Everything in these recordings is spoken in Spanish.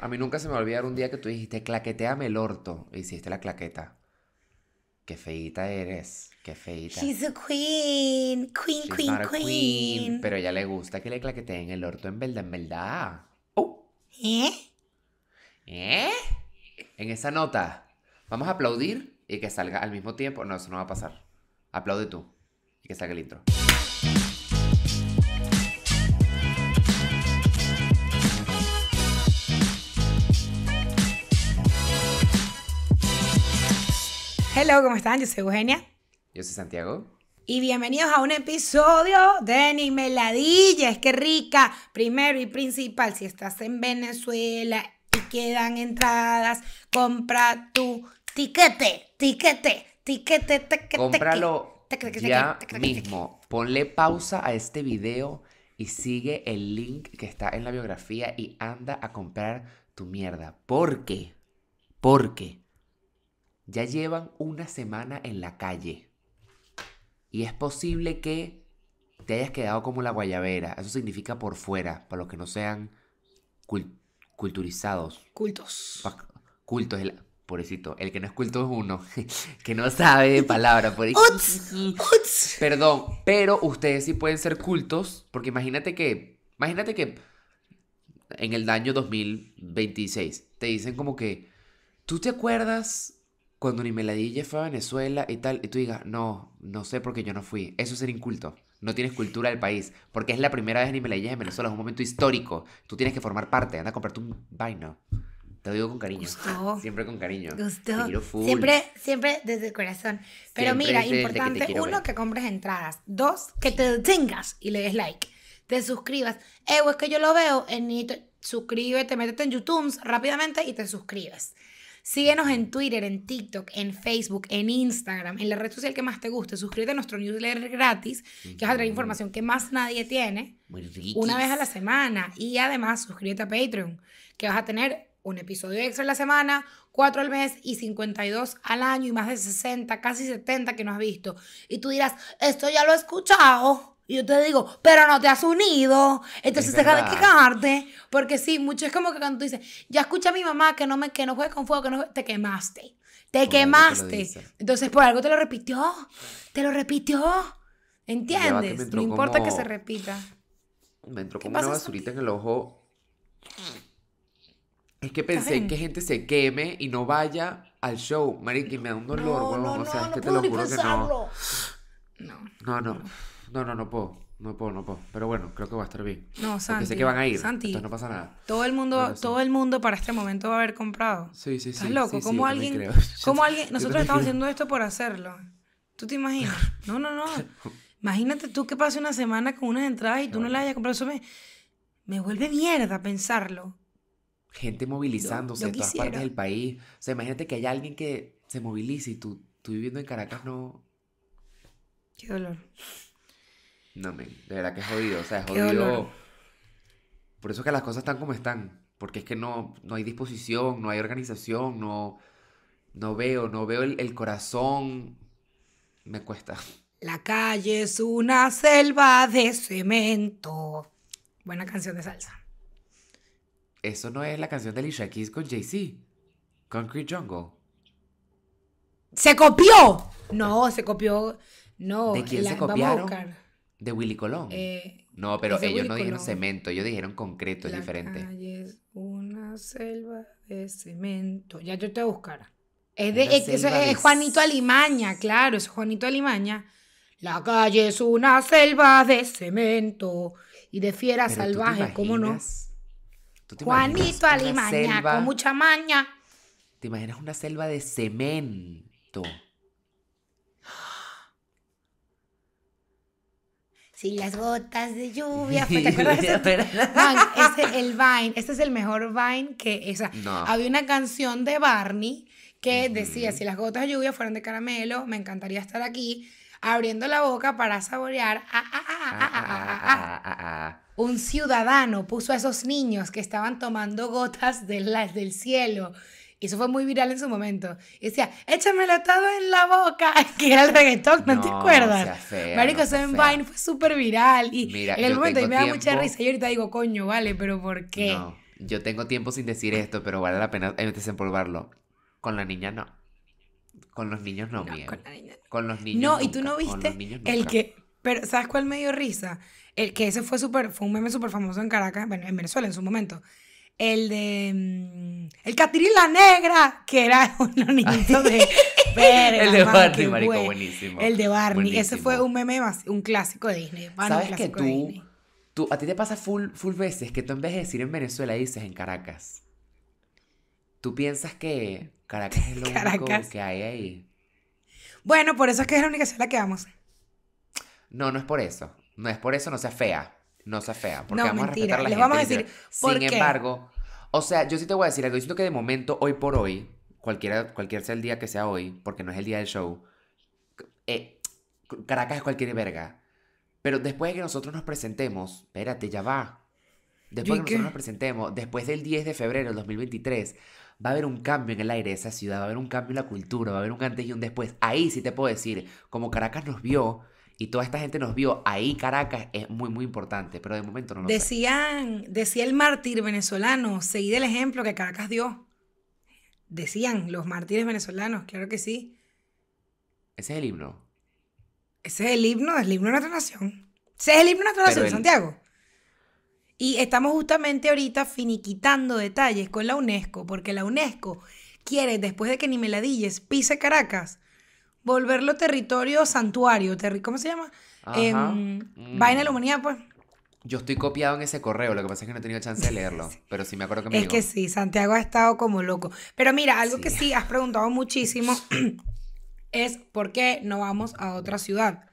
A mí nunca se me va a olvidar un día que tú dijiste, claqueteame el orto. hiciste la claqueta. Qué feita eres, qué feita. She's a queen, queen, queen, queen. queen. Pero a ella le gusta que le claqueteen el orto en verdad, en verdad. Oh. ¿Eh? ¿Eh? En esa nota. Vamos a aplaudir y que salga al mismo tiempo. No, eso no va a pasar. Aplaude tú y que salga el intro. Hello, ¿cómo están? Yo soy Eugenia. Yo soy Santiago. Y bienvenidos a un episodio de Ni Meladilla. Es que rica. Primero y principal, si estás en Venezuela y quedan entradas, compra tu tiquete, tiquete, tiquete, tiquete. Cómpralo ya mismo. Ponle pausa a este video y sigue el link que está en la biografía y anda a comprar tu mierda. ¿Por qué? Porque ya llevan una semana en la calle. Y es posible que te hayas quedado como la guayabera. Eso significa por fuera, para los que no sean culturizados. Cultos. cultos. El, pobrecito, el que no es culto es uno, que no sabe de palabra. Por... Perdón, pero ustedes sí pueden ser cultos, porque imagínate que, imagínate que en el año 2026 te dicen como que, ¿tú te acuerdas cuando ni Meladilla fue a Venezuela y tal, y tú digas, no, no sé por qué yo no fui. Eso es ser inculto. No tienes cultura del país. Porque es la primera vez ni Meladilla en Venezuela. Es un momento histórico. Tú tienes que formar parte. Anda a comprarte un vaino. Te lo digo con cariño. Siempre con cariño. Gusto. Siempre, siempre desde el corazón. Pero mira, importante, uno, que compres entradas. Dos, que te detengas y le des like. Te suscribas. Eh, es que yo lo veo en... Suscríbete, métete en YouTube rápidamente y te suscribes. Síguenos en Twitter, en TikTok, en Facebook, en Instagram, en la red social que más te guste. Suscríbete a nuestro newsletter gratis, que vas a traer información que más nadie tiene. una vez a la semana. Y además, suscríbete a Patreon, que vas a tener un episodio extra a la semana, cuatro al mes y 52 al año y más de 60, casi 70 que no has visto. Y tú dirás, esto ya lo he escuchado. Y yo te digo, pero no te has unido, entonces deja de quejarte. Porque sí, mucho es como que cuando tú dices, ya escucha a mi mamá que no, me, que no juegue con fuego, que no te quemaste. Te quemaste. entonces, por algo te lo repitió. Te lo repitió. ¿Entiendes? No importa que se repita. Me entró como una basurita en el ojo. Es que pensé que gente se queme y no vaya al show. que me da un dolor, No, no. no. No, no, no puedo. No puedo, no puedo. Pero bueno, creo que va a estar bien. No, Santi. Porque sé que van a ir. Santi. Entonces no pasa nada. Todo el mundo, todo el mundo para este momento va a haber comprado. Sí, sí, sí. Estás loco. alguien, alguien? Nosotros estamos haciendo esto por hacerlo. ¿Tú te imaginas? No, no, no. Imagínate tú que pase una semana con unas entradas y tú no, la las hayas comprado. Eso me, me vuelve mierda pensarlo. Gente movilizándose en todas partes del país. O sea, imagínate que hay alguien que se movilice y tú, tú viviendo en Caracas no. Qué dolor. No, men, de verdad que es jodido, o sea, es jodido. Por eso que las cosas están como están, porque es que no, no hay disposición, no hay organización, no, no veo, no veo el, corazón, me cuesta. La calle es una selva de cemento. Buena canción de salsa. Eso no es la canción de Alicia Keys con Jay-Z. Concrete Jungle. ¡Se copió! No, se copió. No. ¿De quién se copiaron? De Willy Colón. Eh, no, pero ellos no dijeron cemento, ellos dijeron concreto, es diferente. Calle es una selva de cemento. Ya yo te voy Es de, es, Juanito Alimaña, claro, es Juanito Alimaña. La calle es una selva de cemento y de fiera salvajes, ¿cómo no? Juanito Alimaña, con mucha maña. ¿Te imaginas una selva de cemento? Si las gotas de lluvia, ¿te acuerdas? de ese, es el Vine, este es el mejor Vine que, esa había una canción de Barney que decía, si las gotas de lluvia fueran de caramelo, me encantaría estar aquí, abriendo la boca para saborear un ciudadano puso a esos niños que estaban tomando gotas de las del cielo y eso fue muy viral en su momento. Y decía, échamelo todo en la boca, que era el reggaetón, ¿no, te acuerdas? Marico, no Vine fue súper viral. Y en el momento me da mucha risa. Y ahorita digo, coño, vale, pero ¿por qué? No, yo tengo tiempo sin decir esto, pero vale la pena eh, desempolvarlo. Con la niña no. Con los niños no, mía. Con, con, los niños. No, y tú no viste el que. Pero, ¿sabes cuál me dio risa? El que ese fue fue un meme súper famoso en Caracas, bueno, en Venezuela en su momento, el de. Mm, el Catirín la Negra, que era un niñito de. Verga, el de Barney, marico, buenísimo. El de Barney. Ese fue un meme más, un clásico de Disney. ¿Sabes que tú, tú, a ti te pasa full, full veces que tú en vez de decir en Venezuela dices en Caracas. Tú piensas que Caracas es lo único que hay ahí. Bueno, por eso es que es la única ciudad que vamos. No, no es por eso. No es por eso, no sea fea no sea fea, porque vamos a respetar a la Les vamos a decir, ¿por Sin embargo, o sea, yo sí te voy a decir algo. Yo siento que de momento, hoy por hoy, cualquiera, cualquier sea el día que sea hoy, porque no es el día del show, eh, Caracas es cualquier verga. Pero después de que nosotros nos presentemos, espérate, ya va. Después de que nosotros nos presentemos, después del 10 de febrero del 2023, va a haber un cambio en el aire de esa ciudad, va a haber un cambio en la cultura, va a haber un antes y un después. Ahí sí te puedo decir, como Caracas nos vio, y toda esta gente nos vio ahí Caracas es muy muy importante, pero de momento no lo Decían, decía el mártir venezolano, seguí el ejemplo que Caracas dio. Decían los mártires venezolanos, claro que sí. Ese es el himno. Ese es el himno, el himno de nuestra nación. Ese es el himno de nuestra nación, Santiago. Y estamos justamente ahorita finiquitando detalles con la UNESCO, porque la UNESCO quiere, después de que ni Nimeladilles pise Caracas, volverlo territorio santuario, terri ¿cómo se llama? Em, mm. Vaina de la humanidad, pues. Yo estoy copiado en ese correo, lo que pasa es que no he tenido chance de leerlo, pero sí me acuerdo que me Es que sí, Santiago ha estado como loco. Pero mira, algo que sí has preguntado muchísimo es por qué no vamos a otra ciudad.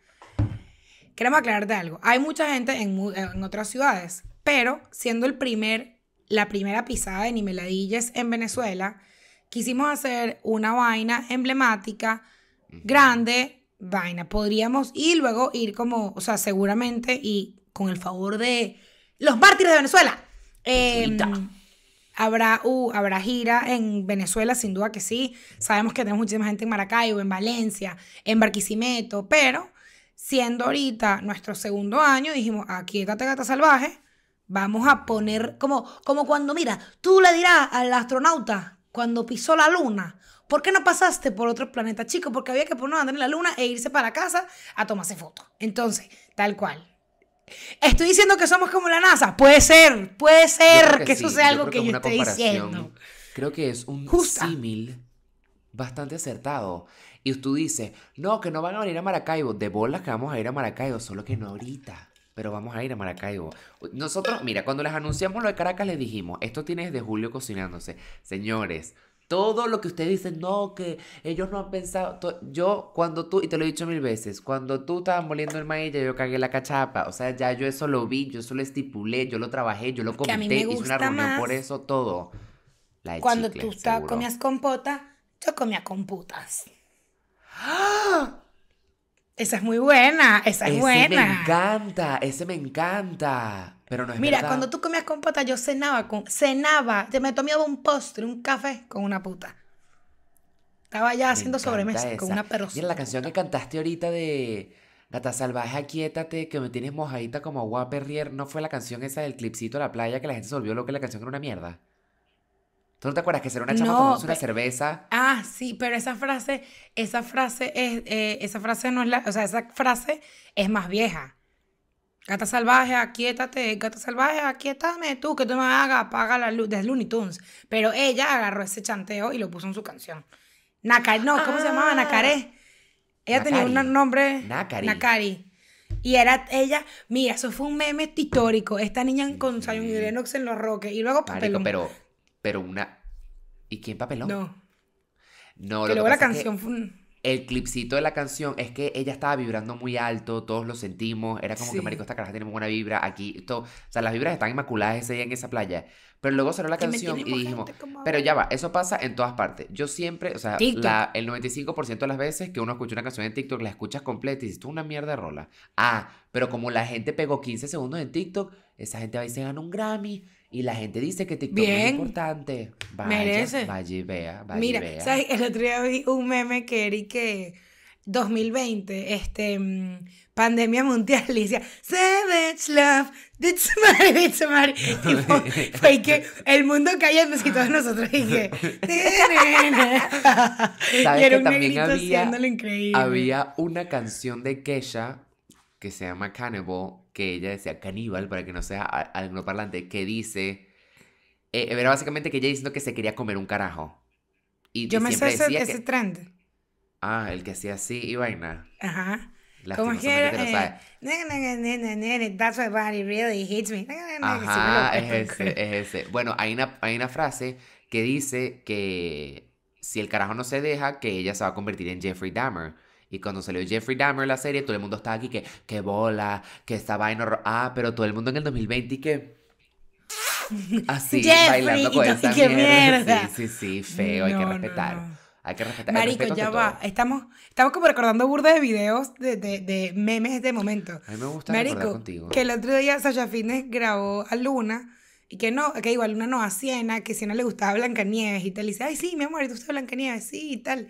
Queremos aclararte algo. Hay mucha gente en, en otras ciudades, pero siendo el primer, la primera pisada de Nimeladillas en Venezuela, quisimos hacer una vaina emblemática grande, vaina. Podríamos y luego ir como, o sea, seguramente y con el favor de los mártires de Venezuela. Em, habrá, uh, habrá gira en Venezuela, sin duda que sí. Sabemos que tenemos muchísima gente en Maracaibo, en Valencia, en Barquisimeto, pero siendo ahorita nuestro segundo año, dijimos, aquí ah, está gata salvaje, vamos a poner como, como cuando, mira, tú le dirás al astronauta cuando pisó la luna, ¿Por qué no pasaste por otro planeta, chico? Porque había que ponernos a andar en la luna e irse para casa a tomarse fotos. Entonces, tal cual. ¿Estoy diciendo que somos como la NASA? Puede ser, puede ser que, eso sea algo que, que yo esté diciendo. Creo que es un símil bastante acertado. Y tú dices, no, que no van a venir a Maracaibo. De bolas que vamos a ir a Maracaibo, solo que no ahorita. Pero vamos a ir a Maracaibo. Nosotros, mira, cuando les anunciamos lo de Caracas, les dijimos, esto tiene desde julio cocinándose. Señores, todo lo que ustedes dice no, que ellos no han pensado. Yo, cuando tú, y te lo he dicho mil veces, cuando tú estabas moliendo el maíz, yo cagué la cachapa. O sea, ya yo eso lo vi, yo eso lo estipulé, yo lo trabajé, yo lo comenté, hice una reunión por eso, todo. La cuando tú comías compota, yo comía computas. ¡Ah! Esa es muy buena, esa es ese buena. Me encanta, ese me encanta. Pero no es Mira, cuando tú comías compota, yo cenaba con. Cenaba, me tomaba un postre, un café con una puta. Estaba ya haciendo sobremesa con una persona. Mira la canción que cantaste ahorita de. Gata salvaje, aquíétate, que me tienes mojadita como agua perrier. ¿No fue la canción esa del clipcito a la playa que la gente se volvió lo que la canción era una mierda? ¿Tú no te acuerdas que será una chama con una cerveza? Ah, sí, pero esa frase, esa frase es, eh, esa frase no es la, o sea, esa frase es más vieja. Gata salvaje, aquíétate, gata salvaje, aquíétame tú, que tú me hagas, apaga la luz, de Looney Tunes. Pero ella agarró ese chanteo y lo puso en su canción. Nakari, no, ¿cómo se llamaba? Ah. Nacaré. Ella tenía un nombre. Nakari. Y era ella, mira, eso fue un meme titórico. Esta niña con Zion y en los roques. Y luego pero pero una... ¿Y quién papelón No. No, luego la canción fue El clipcito de la canción es que ella estaba vibrando muy alto, todos lo sentimos, era como que marico, esta caraja tiene buena vibra, aquí, todo, o sea, las vibras están inmaculadas ese día en esa playa, pero luego salió la canción y dijimos, pero ya va, eso pasa en todas partes, yo siempre, o sea, el 95% de las veces que uno escucha una canción en TikTok, la escuchas completa y dices, es una mierda de rola, ah, pero como la gente pegó 15 segundos en TikTok, esa gente va y se gana un Grammy, y la gente dice que TikTok Bien. es importante. Vaya, Merece. Vaya y vea, vaya Mira, y vea. ¿sabes? El otro día vi un meme que era que 2020, este, mm, pandemia mundial, y decía, Savage Love, it's money, it's money. y fue que el mundo callándose y todos nosotros dije, y era que un también había, increíble. había una canción de Kesha que se llama Cannibal, que ella decía caníbal para que no sea parlante que dice, eh, eh, era básicamente que ella diciendo que se quería comer un carajo. Y Yo me sé ese, trend. Ah, el que hacía así y vaina. Ajá. Como que era, eh, that's why body really hits me. Ajá, es ese, es ese. Bueno, hay una, hay una frase que dice que si el carajo no se deja, que ella se va a convertir en Jeffrey Dahmer. Y cuando salió Jeffrey Dahmer la serie, todo el mundo estaba aquí que, que bola, que en vaina, ah, pero todo el mundo en el 2020 y que... Así, Jeffrey, bailando con esa mierda. Sí, sí, sí, feo, hay que respetar. Hay que respetar. Marico, ya va. Estamos, estamos como recordando burdas de videos de, de, de, memes de momento. A mí me gusta Marico, contigo. que el otro día Sasha Fitness grabó a Luna y que no, que igual Luna no a Siena, que Siena le gustaba Blancanieves y tal. Y dice, ay, sí, mi amor, ¿te gusta Blancanieves? Sí, y tal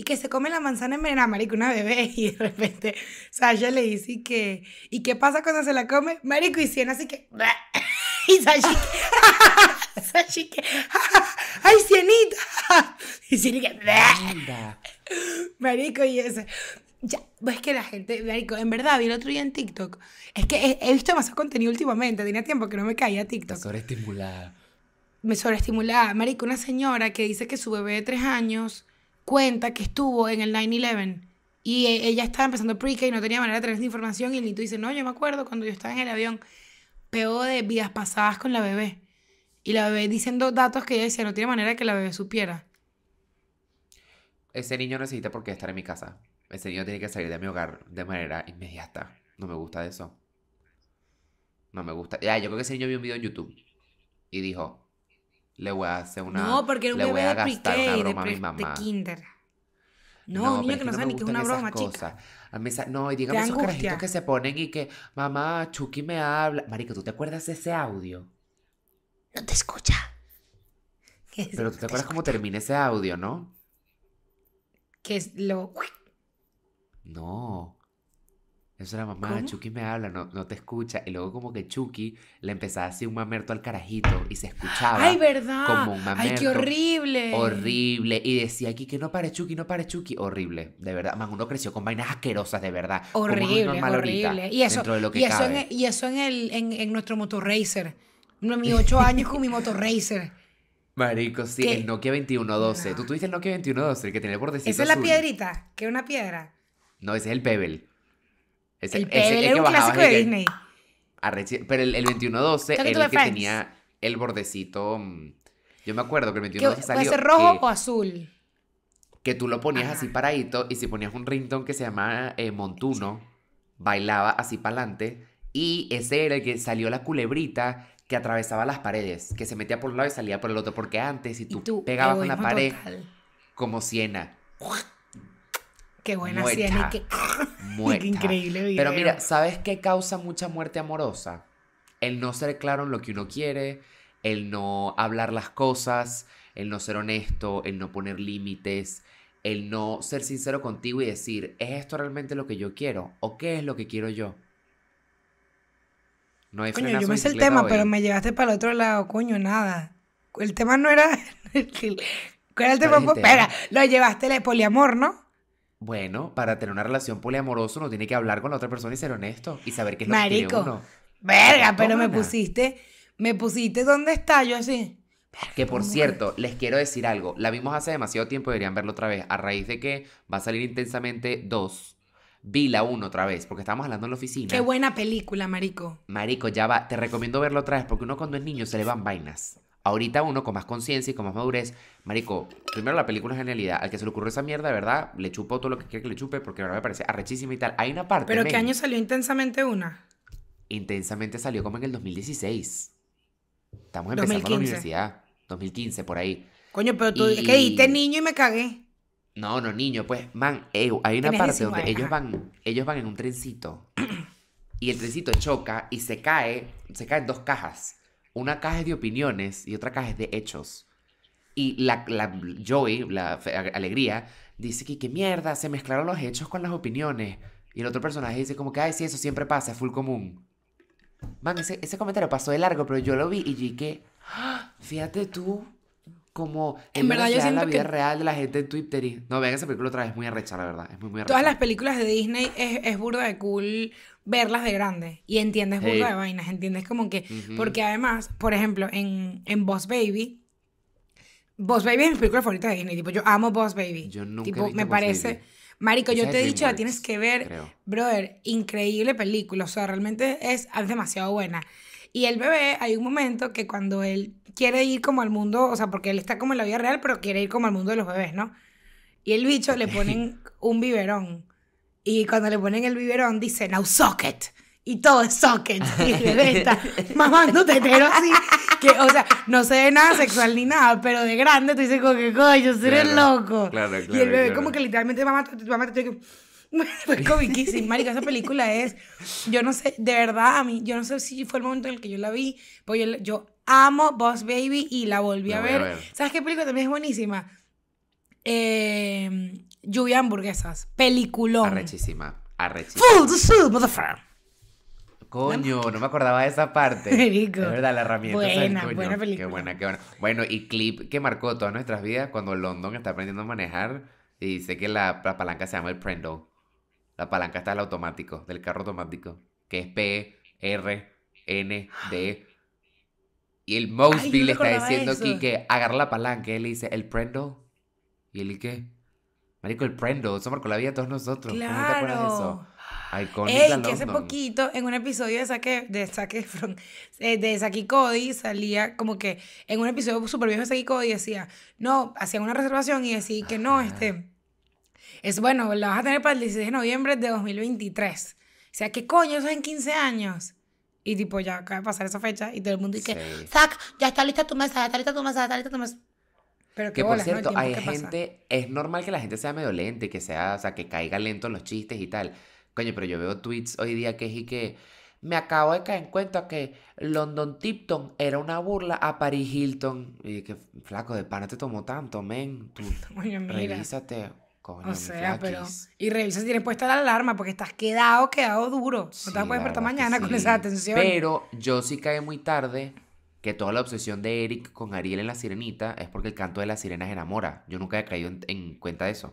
y que se come la manzana envenenada, marico, una bebé, y de repente Sasha le dice, que... ¿Y qué pasa cuando se la come? Marico, y Siena así que... Y Sasha Sasha que... ¡Ay, cienita! Y Siena que... Marico, y ese... Ya, pues es que la gente, marico, en verdad, vi el otro día en TikTok. Es que he, visto más contenido últimamente, tenía tiempo que no me caía TikTok. Me sobreestimulada. Me sobreestimulada. Marico, una señora que dice que su bebé de tres años cuenta que estuvo en el 9-11 y eh, ella estaba empezando pre-K y no tenía manera de tener esa información y el niño dice, no, yo me acuerdo cuando yo estaba en el avión, peo de vidas pasadas con la bebé. Y la bebé diciendo datos que ella decía, no tiene manera que la bebé supiera. Ese niño necesita por qué estar en mi casa. Ese niño tiene que salir de mi hogar de manera inmediata. No me gusta eso. No me gusta. Ya, ah, yo creo que ese niño vio un video en YouTube y dijo, le voy a hacer una. No, porque era un le voy a gastar una broma a mi mamá. De kinder. No, mira que no sabe ni que es una broma, chica. A mí no, y dígame esos carajitos que se ponen y que, mamá, Chucky me habla. Marico, ¿tú te acuerdas de ese audio? No te escucha. Es Pero tú te, acuerdas cómo termina ese audio, ¿no? Que es lo. No. Eso era mamá, Chucky me habla, no, no te escucha. Y luego como que Chucky le empezaba a así un mamerto al carajito y se escuchaba. ¡Ay, verdad! Como un mamerto. ¡Ay, qué horrible! Horrible. Y decía aquí que no pare Chucky, no pare Chucky. Horrible, de verdad. Más uno creció con vainas asquerosas, de verdad. Horrible, y eso, lo que y, eso en, y eso, en, en, nuestro motorracer. Mis ocho años con mi motorracer. Marico, sí, el Nokia 2112. Tú tuviste el Nokia 2112, el que tiene el bordecito Esa es la piedrita, que es una piedra. No, ese es el Pebble el era un clásico de Disney. Ah, pero el, 21 2112 era el que tenía el bordecito. Mm, yo me acuerdo que el 2112 salió. ¿Puede ser rojo o azul? Que tú lo ponías así paradito y si ponías un ringtone que se llamaba eh, Montuno, bailaba así para adelante. Y ese era el que salió la culebrita que atravesaba las paredes, que se metía por un lado y salía por el otro. Porque antes, si tú, pegabas una la pared, como siena, qué buena ciencia increíble Pero mira, ¿sabes qué causa mucha muerte amorosa? El no ser claro en lo que uno quiere, el no hablar las cosas, el no ser honesto, el no poner límites, el no ser sincero contigo y decir, ¿es esto realmente lo que yo quiero? ¿O qué es lo que quiero yo? No hay Coño, yo me sé el tema, pero me llevaste para el otro lado, coño, nada. El tema no era... ¿Cuál era el tema? Espera, lo llevaste el poliamor, ¿no? Bueno, para tener una relación poliamorosa uno tiene que hablar con la otra persona y ser honesto y saber qué es lo que uno. Verga, pero me pusiste, me pusiste dónde está yo así. Que por cierto, les quiero decir algo. La vimos hace demasiado tiempo, deberían verlo otra vez. A raíz de que va a salir intensamente dos. Vi la uno otra vez, porque estábamos hablando en la oficina. Qué buena película, Marico. Marico, ya va. Te recomiendo verlo otra vez, porque uno cuando es niño se le van vainas. Ahorita uno con más conciencia y con más madurez, marico, primero la película es genialidad. Al que se le ocurrió esa mierda, de verdad, le chupo todo lo que quiera que le chupe porque ahora me parece arrechísima y tal. Hay una parte. ¿Pero qué año salió intensamente una? Intensamente salió como en el 2016. Estamos empezando 2015. la universidad. 2015, por ahí. Coño, pero tú dijiste niño y me cagué. No, no, niño, pues, man, eh, hay una parte donde ellos van, ellos van en un trencito y el trencito choca y se cae, se caen dos cajas una caja es de opiniones y otra caja es de hechos. Y la, la joy, la alegría, dice que qué mierda, se mezclaron los hechos con las opiniones. Y el otro personaje dice como que, ay, sí, eso siempre pasa, es full común. Man, ese, comentario pasó de largo, pero yo lo vi y dije, ¡Ah! fíjate tú, como en, verdad yo siento la vida real de la gente en Twitter y... no vean esa película otra vez es muy arrecha la verdad es muy muy arrecha. todas las películas de Disney es, es burda de cool verlas de grande y entiendes hey. de vainas, entiendes como que, porque además, por ejemplo, en, en Boss Baby, Boss Baby es mi película favorita de Disney, tipo, yo amo Boss Baby. me parece... Marico, yo te he dicho, la tienes que ver, brother, increíble película, o sea, realmente es, demasiado buena. Y el bebé, hay un momento que cuando él quiere ir como al mundo, o sea, porque él está como en la vida real, pero quiere ir como al mundo de los bebés, ¿no? Y el bicho le ponen un biberón. Y cuando le ponen el biberón, dice now socket. Y todo es socket. Y el bebé está mamando tetero así. Que, o sea, no se ve nada sexual ni nada, pero de grande tú dices, como que coño, seré loco. Claro, claro, y el bebé, como que literalmente mamá, mamá te fue comiquísimo, marica, esa película es, yo no sé, de verdad, a mí, yo no sé si fue el momento en el que yo la vi, pues yo, amo Boss Baby y la volví a, ver. a ver. ¿Sabes qué película también es buenísima? Eh, Lluvia hamburguesas. Peliculón. Arrechísima. Arrechísima. Full the Coño, no me acordaba de esa parte. Es verdad, la herramienta. Buena, buena película. Qué buena, qué buena. Bueno, y clip que marcó todas nuestras vidas cuando London está aprendiendo a manejar y dice que la, palanca se llama el Prendle. La palanca está del automático, del carro automático, que es P, R, N, D. Y el Mosby le está diciendo aquí que agarra la palanca y él le dice el Prendle. ¿Y él y qué? Marico, el Prendo, eso marcó la vida de todos nosotros. Claro. ¿Cómo te acuerdas de eso? que hace poquito, en un episodio de Saque, de Saque, eh, de Saki Cody, salía como que en un episodio súper viejo de Saki Cody decía, no, hacía una reservación y decía que no, este, es bueno, la vas a tener para el 16 de noviembre de 2023. O sea, ¿qué coño? Eso es en 15 años. Y tipo, ya acaba de pasar esa fecha y todo el mundo dice, sí. ya está lista tu mesa, ya está lista tu mesa, ya está lista tu mesa. Pero que, por cierto, hay gente, es normal que la gente sea medio lenta y que sea, o sea, que caiga lento en los chistes y tal. Coño, pero yo veo tweets hoy día que es y que me acabo de caer en cuenta que London Tipton era una burla a Paris Hilton. Y que, flaco, de pana te tomó tanto, men. Tú, Oye, mira. o sea, pero. Y revisa si tienes puesta la alarma, porque estás quedado, quedado duro. no te vas a despertar mañana con esa atención. Pero yo sí caí muy tarde que toda la obsesión de Eric con Ariel en La Sirenita es porque el canto de las sirenas enamora. Yo nunca he caído en, cuenta de eso.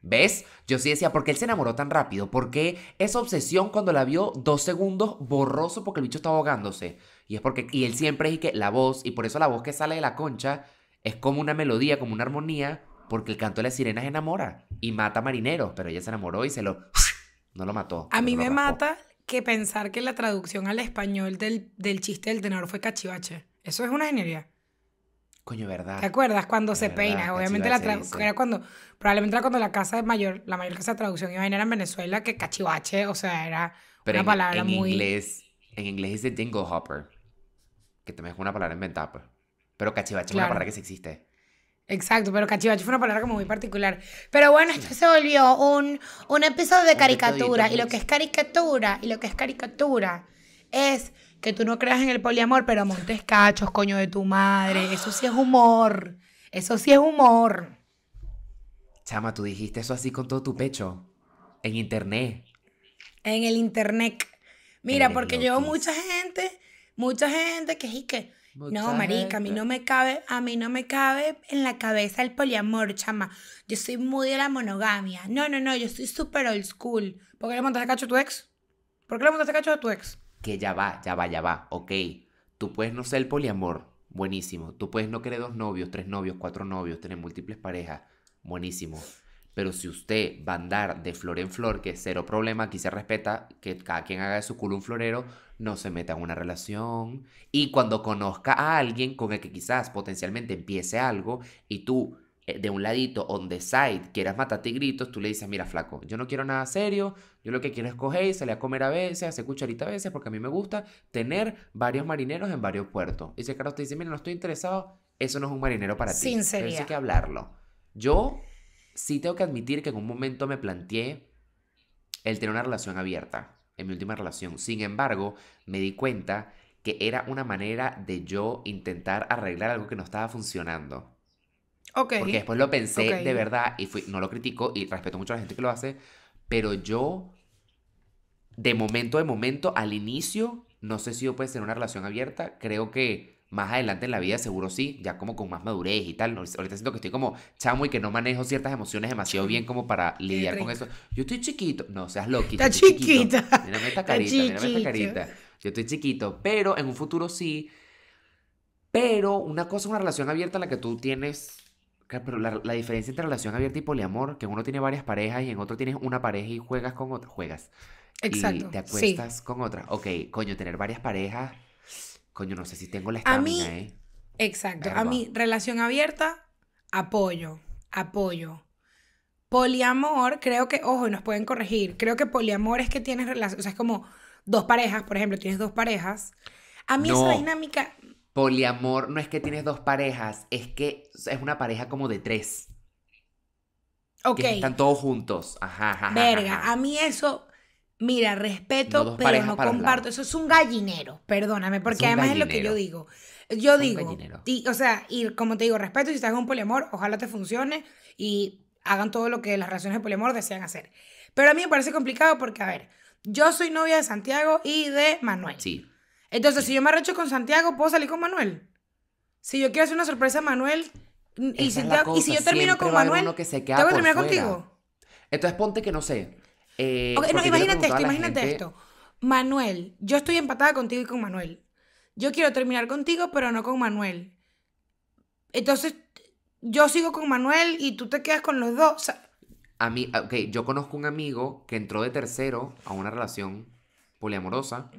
¿Ves? Yo sí decía, ¿por qué él se enamoró tan rápido? ¿Por qué esa obsesión cuando la vio dos segundos borroso porque el bicho estaba ahogándose? Y es porque, y él siempre es que la voz, y por eso la voz que sale de la concha es como una melodía, como una armonía, porque el canto de las sirenas enamora y mata a marineros, pero ella se enamoró y se lo... No lo mató. A mí me mata que pensar que la traducción al español del, del chiste del tenor fue cachivache. Eso es una ingeniería. Coño, ¿verdad? ¿Te acuerdas cuando se peina? Obviamente la era cuando, probablemente era cuando la casa de mayor, la mayor casa de traducción iba a era en Venezuela, que cachivache, o sea, era una palabra en muy... Inglés, en inglés dice dingle hopper, que también es una palabra inventada. Pues. Pero cachivache es una palabra que sí existe. Exacto, pero cachivache fue una palabra como muy particular. Pero bueno, esto se volvió un, un episodio de caricatura. Y lo que es caricatura, y lo que es caricatura es que tú no creas en el poliamor, pero montes cachos, coño de tu madre. Eso sí es humor. Eso sí es humor. Chama, tú dijiste eso así con todo tu pecho. En internet. En el internet. Mira, porque yo mucha gente, mucha gente que dije que. no, marica, a mí no me cabe, a mí no me cabe en la cabeza el poliamor, chama. Yo soy muy de la monogamia. No, no, no, yo soy súper old school. ¿Por qué le montaste cacho a tu ex? ¿Por qué le montaste cacho a tu ex? que ya va, ya va, ya va, ok, tú puedes no ser el poliamor, buenísimo, tú puedes no querer dos novios, tres novios, cuatro novios, tener múltiples parejas, buenísimo. Pero si usted va a andar de flor en flor, que cero problema, aquí se respeta que cada quien haga de su culo un florero, no se meta en una relación. Y cuando conozca a alguien con el que quizás potencialmente empiece algo y tú eh, de un ladito, on the side, quieras matar gritos, tú le dices, mira, flaco, yo no quiero nada serio, yo lo que quiero es coger y salir a comer a veces, hacer cucharita a veces, porque a mí me gusta tener varios marineros en varios puertos. Y si Carlos te dice, mira, no estoy interesado, eso no es un marinero para ti. Sinceridad. Pero hay que hablarlo. Yo sí tengo que admitir que en un momento me planteé el tener una relación abierta, en mi última relación. Sin embargo, me di cuenta que era una manera de yo intentar arreglar algo que no estaba funcionando. Okay. Porque después lo pensé de verdad y no lo critico y respeto mucho a la gente que lo hace, pero yo, de momento de momento, al inicio, no sé si yo puedo ser una relación abierta, creo que más adelante en la vida seguro sí, ya como con más madurez y tal. Ahorita siento que estoy como chamo y que no manejo ciertas emociones demasiado bien como para lidiar con eso. Yo estoy chiquito. No, seas loquita. Está chiquita. Mírame esta carita, mírame esta carita. Yo estoy chiquito, pero en un futuro sí. Pero una cosa es una relación abierta en la que tú tienes pero la, diferencia entre relación abierta y poliamor, que uno tiene varias parejas y en otro tienes una pareja y juegas con otra. Juegas. Exacto. Y te acuestas con otra. Ok, coño, tener varias parejas. Coño, no sé si tengo la estamina, ¿eh? a mí, Exacto. A mí, relación abierta, apoyo. Apoyo. Poliamor, creo que, ojo, nos pueden corregir. Creo que poliamor es que tienes relación. O sea, es como dos parejas, por ejemplo, tienes dos parejas. A mí esa dinámica poliamor no es que tienes dos parejas, es que es una pareja como de tres. Ok. Que están todos juntos. Ajá, Verga, a mí eso, mira, respeto, pero no comparto. Eso es un gallinero, perdóname, porque además es lo que yo digo. Yo digo, o sea, y como te digo, respeto si estás en un poliamor, ojalá te funcione y hagan todo lo que las relaciones de poliamor desean hacer. Pero a mí me parece complicado porque, a ver, yo soy novia de Santiago y de Manuel. Sí. Entonces, si yo me arrecho con Santiago, ¿puedo salir con Manuel? Si yo quiero hacer una sorpresa a Manuel y, si, yo termino con Manuel, que ¿tengo que terminar contigo? Entonces, ponte que no sé. Eh, imagínate esto, imagínate esto. Manuel, yo estoy empatada contigo y con Manuel. Yo quiero terminar contigo, pero no con Manuel. Entonces, yo sigo con Manuel y tú te quedas con los dos. a mí, ah, ok, yo conozco un amigo que entró de tercero a una relación poliamorosa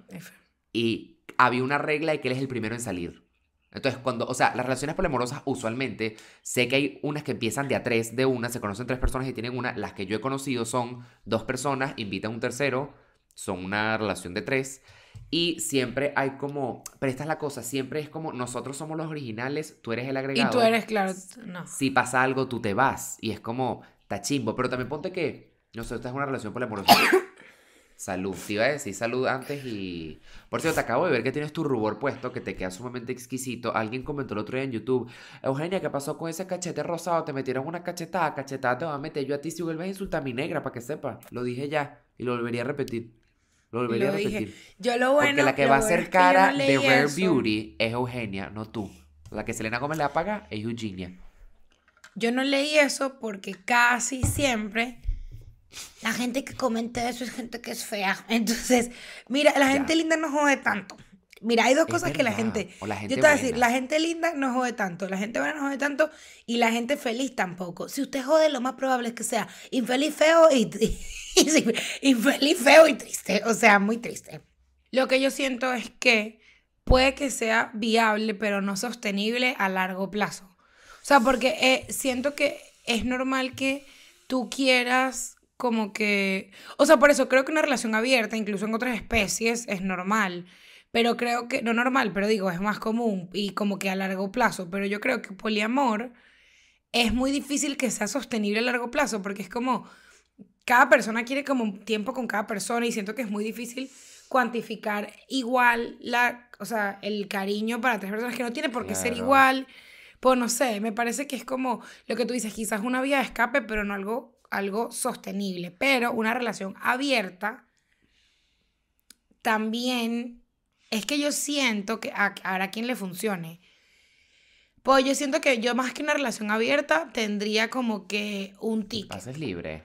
y había una regla de que él es el primero en salir. Entonces, cuando, o sea, las relaciones poliamorosas usualmente, sé que hay unas que empiezan de a tres, de una, se conocen tres personas y tienen una. Las que yo he conocido son dos personas, invitan a un tercero, son una relación de tres. Y siempre hay como, pero esta es la cosa, siempre es como nosotros somos los originales, tú eres el agregado. Y tú eres, claro, no. Si pasa algo, tú te vas. Y es como, tachimbo. Pero también ponte que, no sé, esta es una relación poliamorosa. Salud, te iba a decir salud antes y... Por cierto, te acabo de ver que tienes tu rubor puesto, que te queda sumamente exquisito. Alguien comentó el otro día en YouTube, Eugenia, ¿qué pasó con ese cachete rosado? Te metieron una cachetada, cachetada te va a meter yo a ti si vuelves a insultar a mi negra, para que sepa. Lo dije ya y lo volvería a repetir. Lo volvería a repetir. Yo lo bueno... Porque la que va a ser cara de Rare Beauty es Eugenia, no tú. La que Selena Gómez le apaga es Eugenia. Yo no leí eso porque casi siempre la gente que comenta eso es gente que es fea. Entonces, mira, la gente linda no jode tanto. Mira, hay dos cosas que la gente, la gente, Yo te voy a decir, la gente linda no jode tanto, la gente buena no jode tanto y la gente feliz tampoco. Si usted jode, lo más probable es que sea infeliz, feo y, infeliz, feo y triste. O sea, muy triste. Lo que yo siento es que puede que sea viable, pero no sostenible a largo plazo. O sea, porque eh, siento que es normal que tú quieras como que, o sea, por eso creo que una relación abierta, incluso en otras especies, es normal, pero creo que, no normal, pero digo, es más común y como que a largo plazo, pero yo creo que poliamor es muy difícil que sea sostenible a largo plazo, porque es como, cada persona quiere como un tiempo con cada persona y siento que es muy difícil cuantificar igual la, o sea, el cariño para tres personas que no tiene por qué ser igual. Pues no sé, me parece que es como lo que tú dices, quizás una vía de escape, pero no algo algo sostenible, pero una relación abierta también es que yo siento que a, quien le funcione. Pues yo siento que yo más que una relación abierta tendría como que un ticket. Pases libre.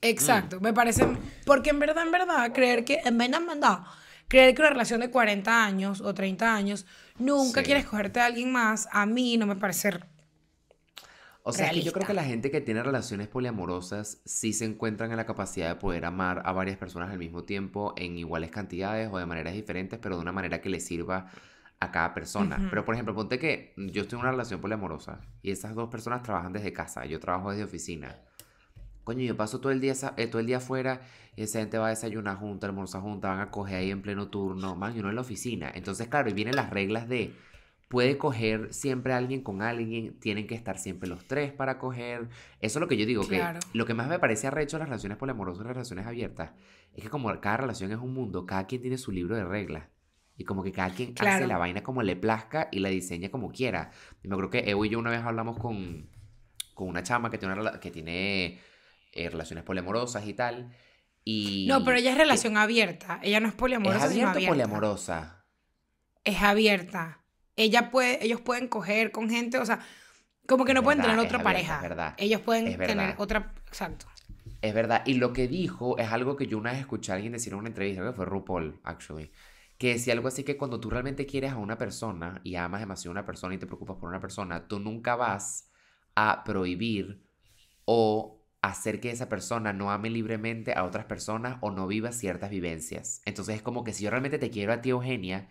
Exacto, mm. me parece, porque en verdad, en verdad, creer que, en verdad, en creer que una relación de 40 años o 30 años, nunca quiere quieres cogerte a alguien más, a mí no me parece o sea, que yo creo que la gente que tiene relaciones poliamorosas sí se encuentran en la capacidad de poder amar a varias personas al mismo tiempo en iguales cantidades o de maneras diferentes, pero de una manera que les sirva a cada persona. Pero por ejemplo, ponte que yo estoy en una relación poliamorosa y esas dos personas trabajan desde casa, yo trabajo desde oficina. Coño, yo paso todo el día, eh, todo el día afuera y esa gente va a desayunar junta, almorzar junta, van a coger ahí en pleno turno, man, yo no en la oficina. Entonces, claro, y vienen las reglas de puede coger siempre alguien con alguien, tienen que estar siempre los tres para coger. Eso es lo que yo digo, que lo que más me parece arrecho de las relaciones poliamorosas y las relaciones abiertas es que como cada relación es un mundo, cada quien tiene su libro de reglas. Y como que cada quien hace la vaina como le plazca y la diseña como quiera. Yo me creo que Evo y yo una vez hablamos con, con una chama que tiene, eh, relaciones poliamorosas y tal. Y no, pero ella es relación abierta. Ella no es poliamorosa. Es abierta poliamorosa. Es abierta ella puede, ellos pueden coger con gente, o sea, como que no pueden tener otra pareja. Ellos pueden tener otra, exacto. Es verdad, y lo que dijo es algo que yo una vez escuché a alguien decir en una entrevista, que fue RuPaul, actually, que decía algo así que cuando tú realmente quieres a una persona y amas demasiado a una persona y te preocupas por una persona, tú nunca vas a prohibir o hacer que esa persona no ame libremente a otras personas o no viva ciertas vivencias. Entonces es como que si yo realmente te quiero a ti, Eugenia,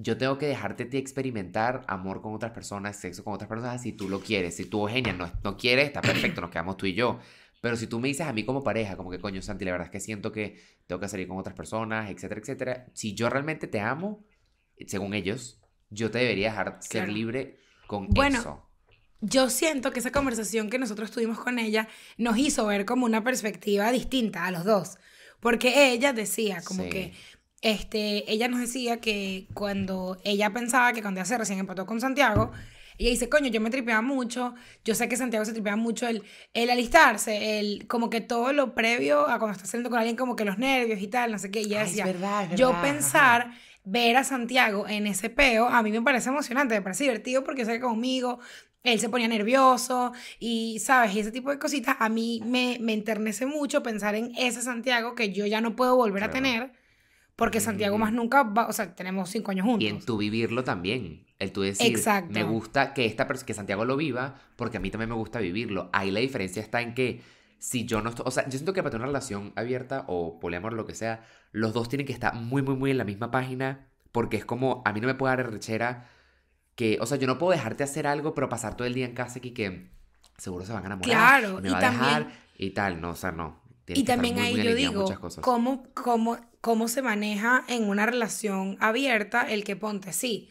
yo tengo que dejarte experimentar amor con otras personas, sexo con otras personas, si tú lo quieres. Si tú, genial no, no quieres, está perfecto, nos quedamos tú y yo. Pero si tú me dices a mí como pareja, como que coño, Santi, la verdad es que siento que tengo que salir con otras personas, etcétera, etcétera. Si yo realmente te amo, según ellos, yo te debería dejar ser libre con bueno, Yo siento que esa conversación que nosotros tuvimos con ella nos hizo ver como una perspectiva distinta a los dos. Porque ella decía como que este, ella nos decía que cuando ella pensaba que cuando ella se recién empató con Santiago, ella dice, coño, yo me tripeaba mucho, yo sé que Santiago se tripeaba mucho el, el alistarse, el, como que todo lo previo a cuando está saliendo con alguien, como que los nervios y tal, no sé qué, y ella es verdad, yo pensar... ver a Santiago en ese peo, a mí me parece emocionante, me parece divertido porque sé que conmigo él se ponía nervioso y, ¿sabes? ese tipo de cositas a mí me, me enternece mucho pensar en ese Santiago que yo ya no puedo volver a tener porque Santiago más nunca va, o sea, tenemos cinco años juntos. Y en tu vivirlo también. El tú decir, Exacto. me gusta que, esta que Santiago lo viva porque a mí también me gusta vivirlo. Ahí la diferencia está en que si yo no estoy, o sea, yo siento que para tener una relación abierta o poliamor, lo que sea, los dos tienen que estar muy, muy, muy en la misma página porque es como, a mí no me puede dar rechera que, o sea, yo no puedo dejarte hacer algo pero pasar todo el día en casa Y que seguro se van a enamorar. Claro, y me y va a dejar y tal, no, o sea, no. y también ahí yo digo, ¿cómo, ¿cómo cómo se maneja en una relación abierta el que ponte, sí,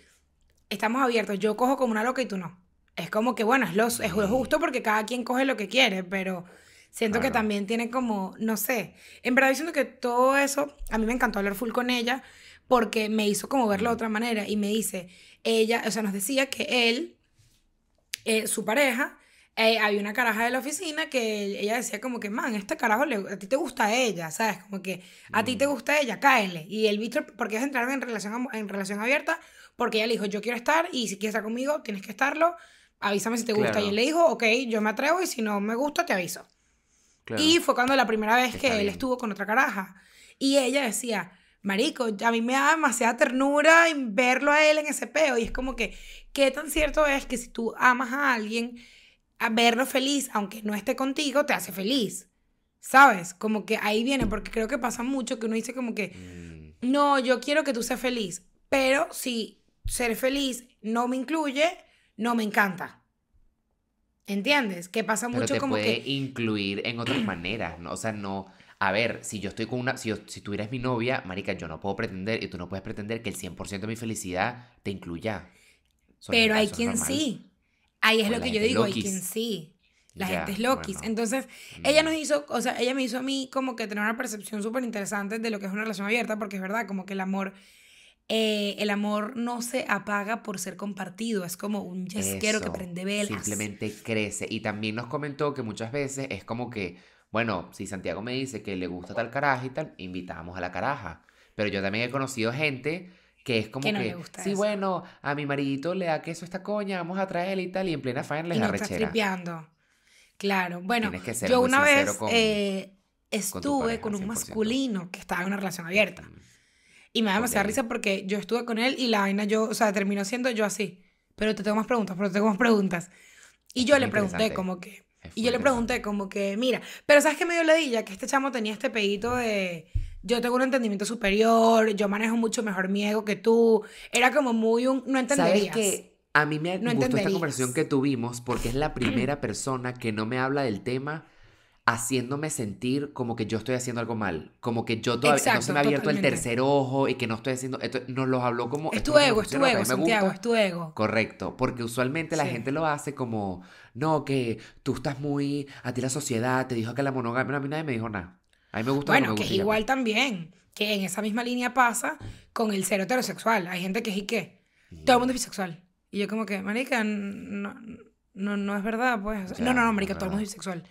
estamos abiertos, yo cojo como una loca y tú no. Es como que, bueno, es, es justo porque cada quien coge lo que quiere, pero siento que también tiene como, no sé, en verdad diciendo que todo eso, a mí me encantó hablar full con ella porque me hizo como verlo de otra manera y me dice, ella, o sea, nos decía que él, eh, su pareja, eh, había una caraja de la oficina que ella decía como que, man, este carajo a ti te gusta ella, ¿sabes? Como que a ti te mm. gusta ella, cáele. Y el bicho, porque es entraron en relación, en relación abierta, porque ella le dijo, yo quiero estar y si quieres estar conmigo, tienes que estarlo, avísame si te gusta. Y él le dijo, ok, yo me atrevo y si no me gusta, te aviso. Y fue cuando la primera vez que él estuvo con otra caraja. Y ella decía, marico, a mí me da demasiada ternura verlo a él en ese peo. Y es como que, ¿qué tan cierto es que si tú amas a alguien verlo feliz, aunque no esté contigo, te hace feliz. ¿Sabes? Como que ahí viene, porque creo que pasa mucho que uno dice como que, mm. no, yo quiero que tú seas feliz, pero si ser feliz no me incluye, no me encanta. ¿Entiendes? Que pasa mucho te como puede incluir en otras maneras, ¿no? O sea, no... A ver, si yo estoy con una... Si, tú eres mi novia, marica, yo no puedo pretender y tú no puedes pretender que el 100% de mi felicidad te incluya. pero hay quien sí. Ahí es lo que yo digo, y quien sí. La gente es loquis. Entonces, mm. ella nos hizo, o sea, ella me hizo a mí como que tener una percepción súper interesante de lo que es una relación abierta, porque es verdad, como que el amor, eh, el amor no se apaga por ser compartido, es como un yesquero que prende velas. Simplemente crece. Y también nos comentó que muchas veces es como que, bueno, si Santiago me dice que le gusta tal caraja y tal, invitamos a la caraja. Pero yo también he conocido gente que es como que, que sí, bueno, a mi maridito le da queso esta coña, vamos a traerle y tal, y en plena faena les y Claro, bueno, yo una vez eh, estuve con, un masculino que estaba en una relación abierta. Mm. Y me da demasiada risa porque yo estuve con él y la vaina yo, o sea, terminó siendo yo así. Pero te tengo más preguntas, pero te tengo más preguntas. Y yo le pregunté como que, y yo le pregunté como que, mira, pero ¿sabes qué me dio la dilla? Que este chamo tenía este pedito de yo tengo un entendimiento superior, yo manejo mucho mejor mi ego que tú. Era como muy un, no entenderías. ¿Sabes que a mí me gustó esta conversación que tuvimos porque es la primera persona que no me habla del tema haciéndome sentir como que yo estoy haciendo algo mal, como que yo todavía no se me ha abierto el tercer ojo y que no estoy haciendo, esto, nos lo habló como... Es tu ego, es tu ego, Santiago, es tu ego. Correcto, porque usualmente la gente lo hace como, no, que tú estás muy, a ti la sociedad te dijo que la monogamia, no, a mí me dijo nada. A mí me gusta. Bueno, que es igual pues. también, que en esa misma línea pasa con el ser heterosexual. Hay gente que es y qué. Todo el mundo es bisexual. Y yo como que, marica, no, no, es verdad, pues. no, no, no, marica, todo el mundo es bisexual.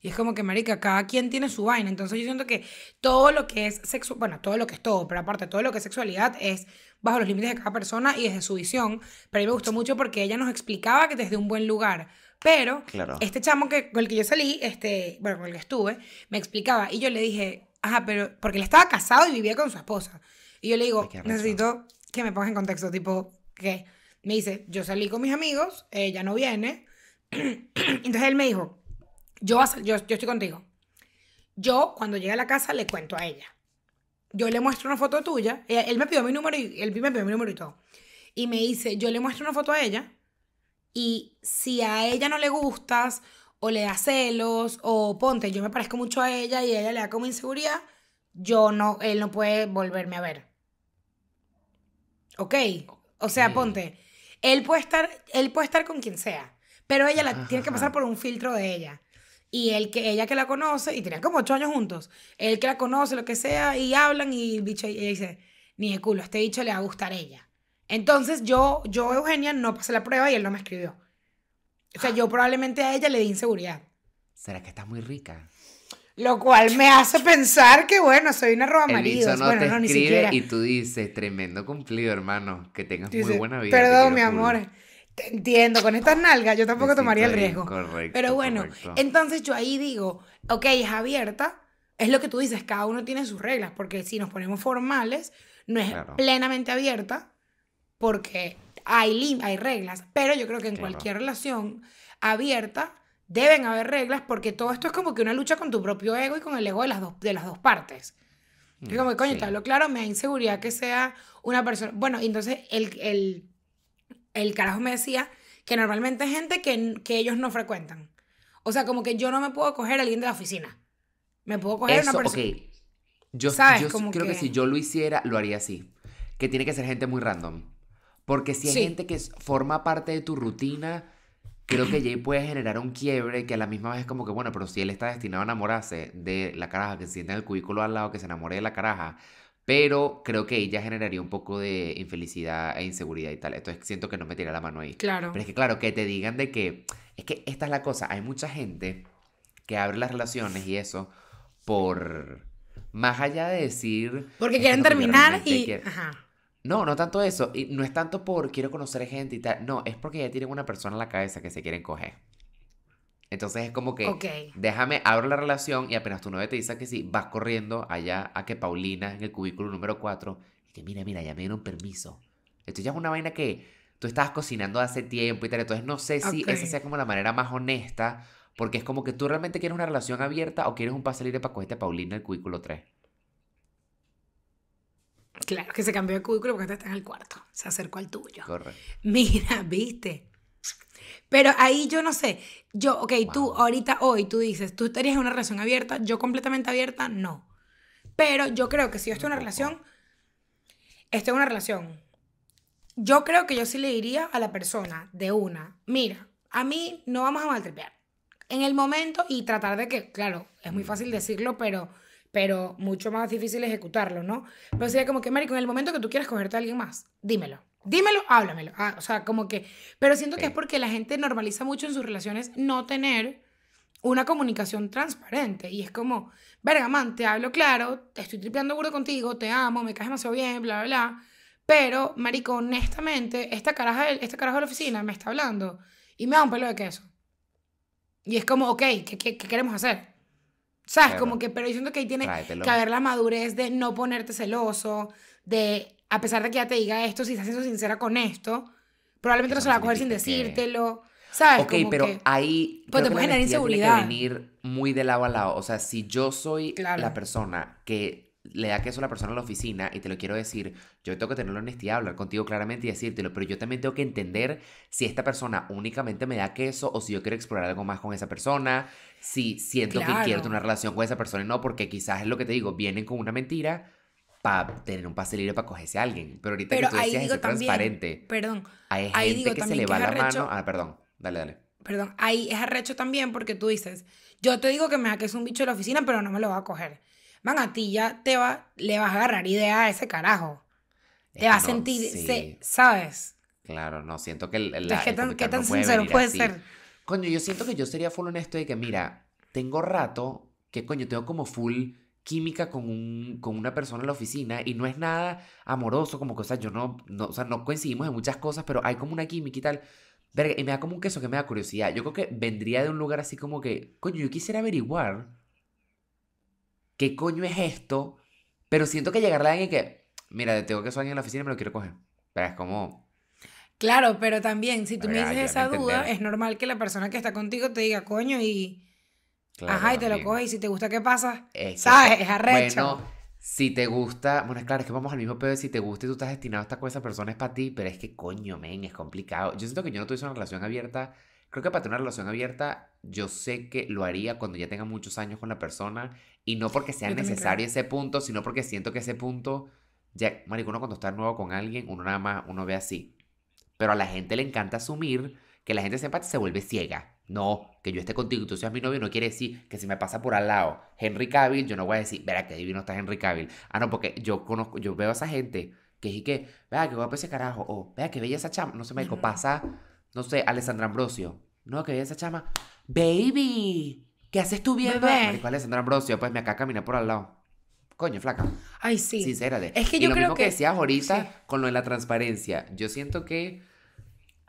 Y es como que, marica, cada quien tiene su vaina. Entonces yo siento que todo lo que es sexo, bueno, todo lo que es todo, pero aparte todo lo que es sexualidad es bajo los límites de cada persona y desde su visión. Pero a mí me gustó mucho porque ella nos explicaba que desde un buen lugar. Pero este chamo que, con el que yo salí, este, bueno, con el que estuve, me explicaba y yo le dije, ajá, pero porque él estaba casado y vivía con su esposa. Y yo le digo, necesito que me pongas en contexto, tipo, ¿qué? me dice, yo salí con mis amigos, ella no viene. Entonces él me dijo, yo, yo, estoy contigo. Yo cuando llegue a la casa le cuento a ella. Yo le muestro una foto tuya, él me pidió mi número y él me pidió mi número y todo. Y me dice, yo le muestro una foto a ella y si a ella no le gustas o le da celos o ponte, yo me parezco mucho a ella y ella le da como inseguridad, yo no, él no puede volverme a ver. ¿Ok? O sea, ponte, él puede estar, él puede estar con quien sea, pero ella la, tiene que pasar por un filtro de ella. Y el que, ella que la conoce, y tenían como ocho años juntos, él que la conoce, lo que sea, y hablan y el bicho y dice, ni de culo, a este bicho le va a gustar ella. Entonces yo, yo, Eugenia, no pasé la prueba y él no me escribió. O sea, yo probablemente a ella le di inseguridad. ¿Será que estás muy rica? Lo cual me hace pensar que, bueno, soy una roba marido. bueno, no, ni siquiera. Y tú dices, tremendo cumplido, hermano. Que tengas muy buena vida. Perdón, mi amor. Te entiendo, con estas nalgas yo tampoco tomaría el riesgo. Correcto, Pero bueno, entonces yo ahí digo, ok, es abierta, es lo que tú dices, cada uno tiene sus reglas, porque si nos ponemos formales, no es plenamente abierta, porque hay, hay reglas, pero yo creo que en cualquier relación abierta deben haber reglas porque todo esto es como que una lucha con tu propio ego y con el ego de las dos, de las dos partes. Y mm, como que, coño, te hablo claro, me da inseguridad que sea una persona... Bueno, entonces el, el, el carajo me decía que normalmente hay gente que, que ellos no frecuentan. O sea, como que yo no me puedo coger a alguien de la oficina. Me puedo coger a una persona... Okay. Yo, yo creo que si yo lo hiciera, lo haría así. Que tiene que ser gente muy random. Porque si hay gente que forma parte de tu rutina, creo que Jay puede generar un quiebre que a la misma vez es como que, bueno, pero si él está destinado a enamorarse de la caraja, que se sienta en el cubículo al lado, que se enamore de la caraja, pero creo que ella generaría un poco de infelicidad e inseguridad y tal. Entonces siento que no me tira la mano ahí. Claro. Pero es que, claro, que te digan de que, es que esta es la cosa, hay mucha gente que abre las relaciones y eso por, más allá de decir... Porque quieren terminar y... Ajá no, no tanto eso. Y no es tanto por quiero conocer gente y tal. No, es porque ya tienen una persona en la cabeza que se quieren coger. Entonces es como que, déjame, abro la relación y apenas tu novia te dice que sí, vas corriendo allá a que Paulina, en el cubículo número 4, y que mira, mira, ya me dieron permiso. Esto ya es una vaina que tú estabas cocinando hace tiempo y tal. Entonces no sé si esa sea como la manera más honesta, porque es como que tú realmente quieres una relación abierta o quieres un pase libre para cogerte a Paulina en el cubículo 3. Claro que se cambió de cubículo porque está en el cuarto. Se acercó al tuyo. Correcto. Mira, viste. Pero ahí yo no sé. Yo, ok, tú ahorita hoy tú dices, ¿tú estarías en una relación abierta? Yo completamente abierta, no. Pero yo creo que si yo estoy en una relación, estoy en una relación. Yo creo que yo sí le diría a la persona de una, mira, a mí no vamos a maltratar. En el momento y tratar de que, claro, es muy fácil mm. decirlo, pero pero mucho más difícil ejecutarlo, ¿no? Pero sería como que, Marico, en el momento que tú quieras cogerte a alguien más, dímelo. Dímelo, háblamelo. Ah, o sea, como que. Pero siento que es porque la gente normaliza mucho en sus relaciones no tener una comunicación transparente. Y es como, verga, man, te hablo claro, te estoy tripeando duro contigo, te amo, me caes demasiado bien, bla, bla, bla. Pero, marico, honestamente, esta caraja, esta caraja de la oficina me está hablando y me da un pelo de queso. Y es como, ok, qué queremos hacer? ¿Sabes? como que, pero yo siento que ahí tiene que haber la madurez de no ponerte celoso, de, a pesar de que ya te diga esto, si estás siendo sincera con esto, probablemente no se la va a coger sin decírtelo. ¿Sabes? Ok, pero ahí. Pues puede generar inseguridad. venir muy de lado a lado. O sea, si yo soy la persona que le da queso a la persona en la oficina, y te lo quiero decir, yo tengo que tener la honestidad, hablar contigo claramente y decírtelo, pero yo también tengo que entender si esta persona únicamente me da queso o si yo quiero explorar algo más con esa persona, si siento que quiero tener una relación con esa persona y no, porque quizás es lo que te digo, vienen con una mentira para tener un pase libre para cogerse a alguien. Pero ahorita que tú decías eso transparente. Perdón. Hay gente ahí que se le va la mano. Ah, perdón. Dale, dale. Perdón. Ahí es arrecho también porque tú dices, yo te digo que me da queso un bicho de la oficina, pero no me lo va a coger mangatilla te va, le vas a agarrar idea a ese carajo. Te va a sentir, ¿sabes? Claro, no, siento que ¿Qué tan, sincero puede ser? Coño, yo siento que yo sería full honesto de que, mira, tengo rato que, coño, tengo como full química con, con una persona en la oficina y no es nada amoroso, como que, o sea, yo no, no, o sea, no coincidimos en muchas cosas, pero hay como una química y tal. Verga, y me da como un queso que me da curiosidad. Yo creo que vendría de un lugar así como que, coño, yo quisiera averiguar ¿qué coño es esto? Pero siento que llegarle a alguien que, mira, tengo que soñar en la oficina, me lo quiero coger. Pero es como... Claro, pero también, si tú me dices esa duda, es normal que la persona que está contigo te diga, coño, y... Ajá, y te lo coge. y si te gusta, ¿qué pasa? ¿Sabes? Es arrecho. Bueno, si te gusta, bueno, es claro, es que vamos al mismo pedo, si te gusta y tú estás destinado a estar con esa persona es para ti, pero es que coño, men, es complicado. Yo siento que yo no tuviese una relación abierta, creo que para tener una relación abierta, yo sé que lo haría cuando ya tenga muchos años con la persona y no porque sea necesario ese punto, sino porque siento que ese punto, ya, marico, uno cuando está nuevo con alguien, uno nada más, uno ve así. Pero a la gente le encanta asumir que la gente se que se vuelve ciega. No, que yo esté contigo y tú seas mi novio no quiere decir que si me pasa por al lado Henry Cavill, yo no voy a decir, verá que divino está Henry Cavill. Ah, no, porque yo conozco, yo veo a esa gente que es que, vea que guapo ese carajo, o vea que bella esa chama, no sé, me pasa, no sé, Alessandra Ambrosio, no, que bella esa chama, baby, ¿Qué haces tú viendo? ¿Cuál es Ambrosio? Pues me acá camina por al lado. Coño, flaca. Ay, sí. Sincérate. Es que yo y lo creo mismo que... que decías ahorita con lo de la transparencia. Yo siento que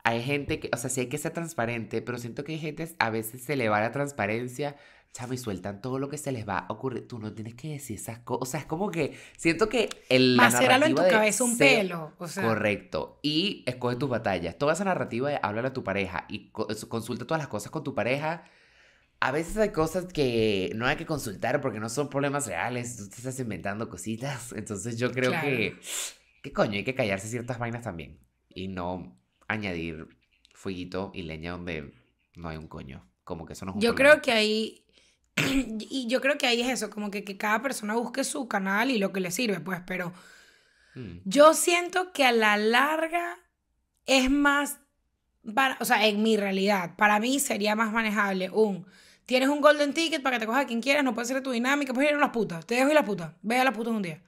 hay gente que, o sea, sí hay que ser transparente, pero siento que hay gente, a veces se le va la transparencia, chamo, y sueltan todo lo que se les va a ocurrir. Tú no tienes que decir esas cosas. O sea, es como que siento que el. Macéralo en tu cabeza un pelo. Correcto. Y escoge tus batallas. Toda esa narrativa de háblale a tu pareja y consulta todas las cosas con tu pareja a veces hay cosas que no hay que consultar porque no son problemas reales, tú te estás inventando cositas, entonces yo creo que, ¿qué coño? Hay que callarse ciertas vainas también y no añadir fueguito y leña donde no hay un coño, como que eso no es un Yo creo que ahí y yo creo que ahí es eso, como que, cada persona busque su canal y lo que le sirve, pues, pero mm. yo siento que a la larga es más, o sea, en mi realidad, para mí sería más manejable un Tienes un golden ticket para que te coja a quien quieras, no puede ser tu dinámica, puedes ir a las putas. Te dejo ir a las putas. Ve a las putas un día.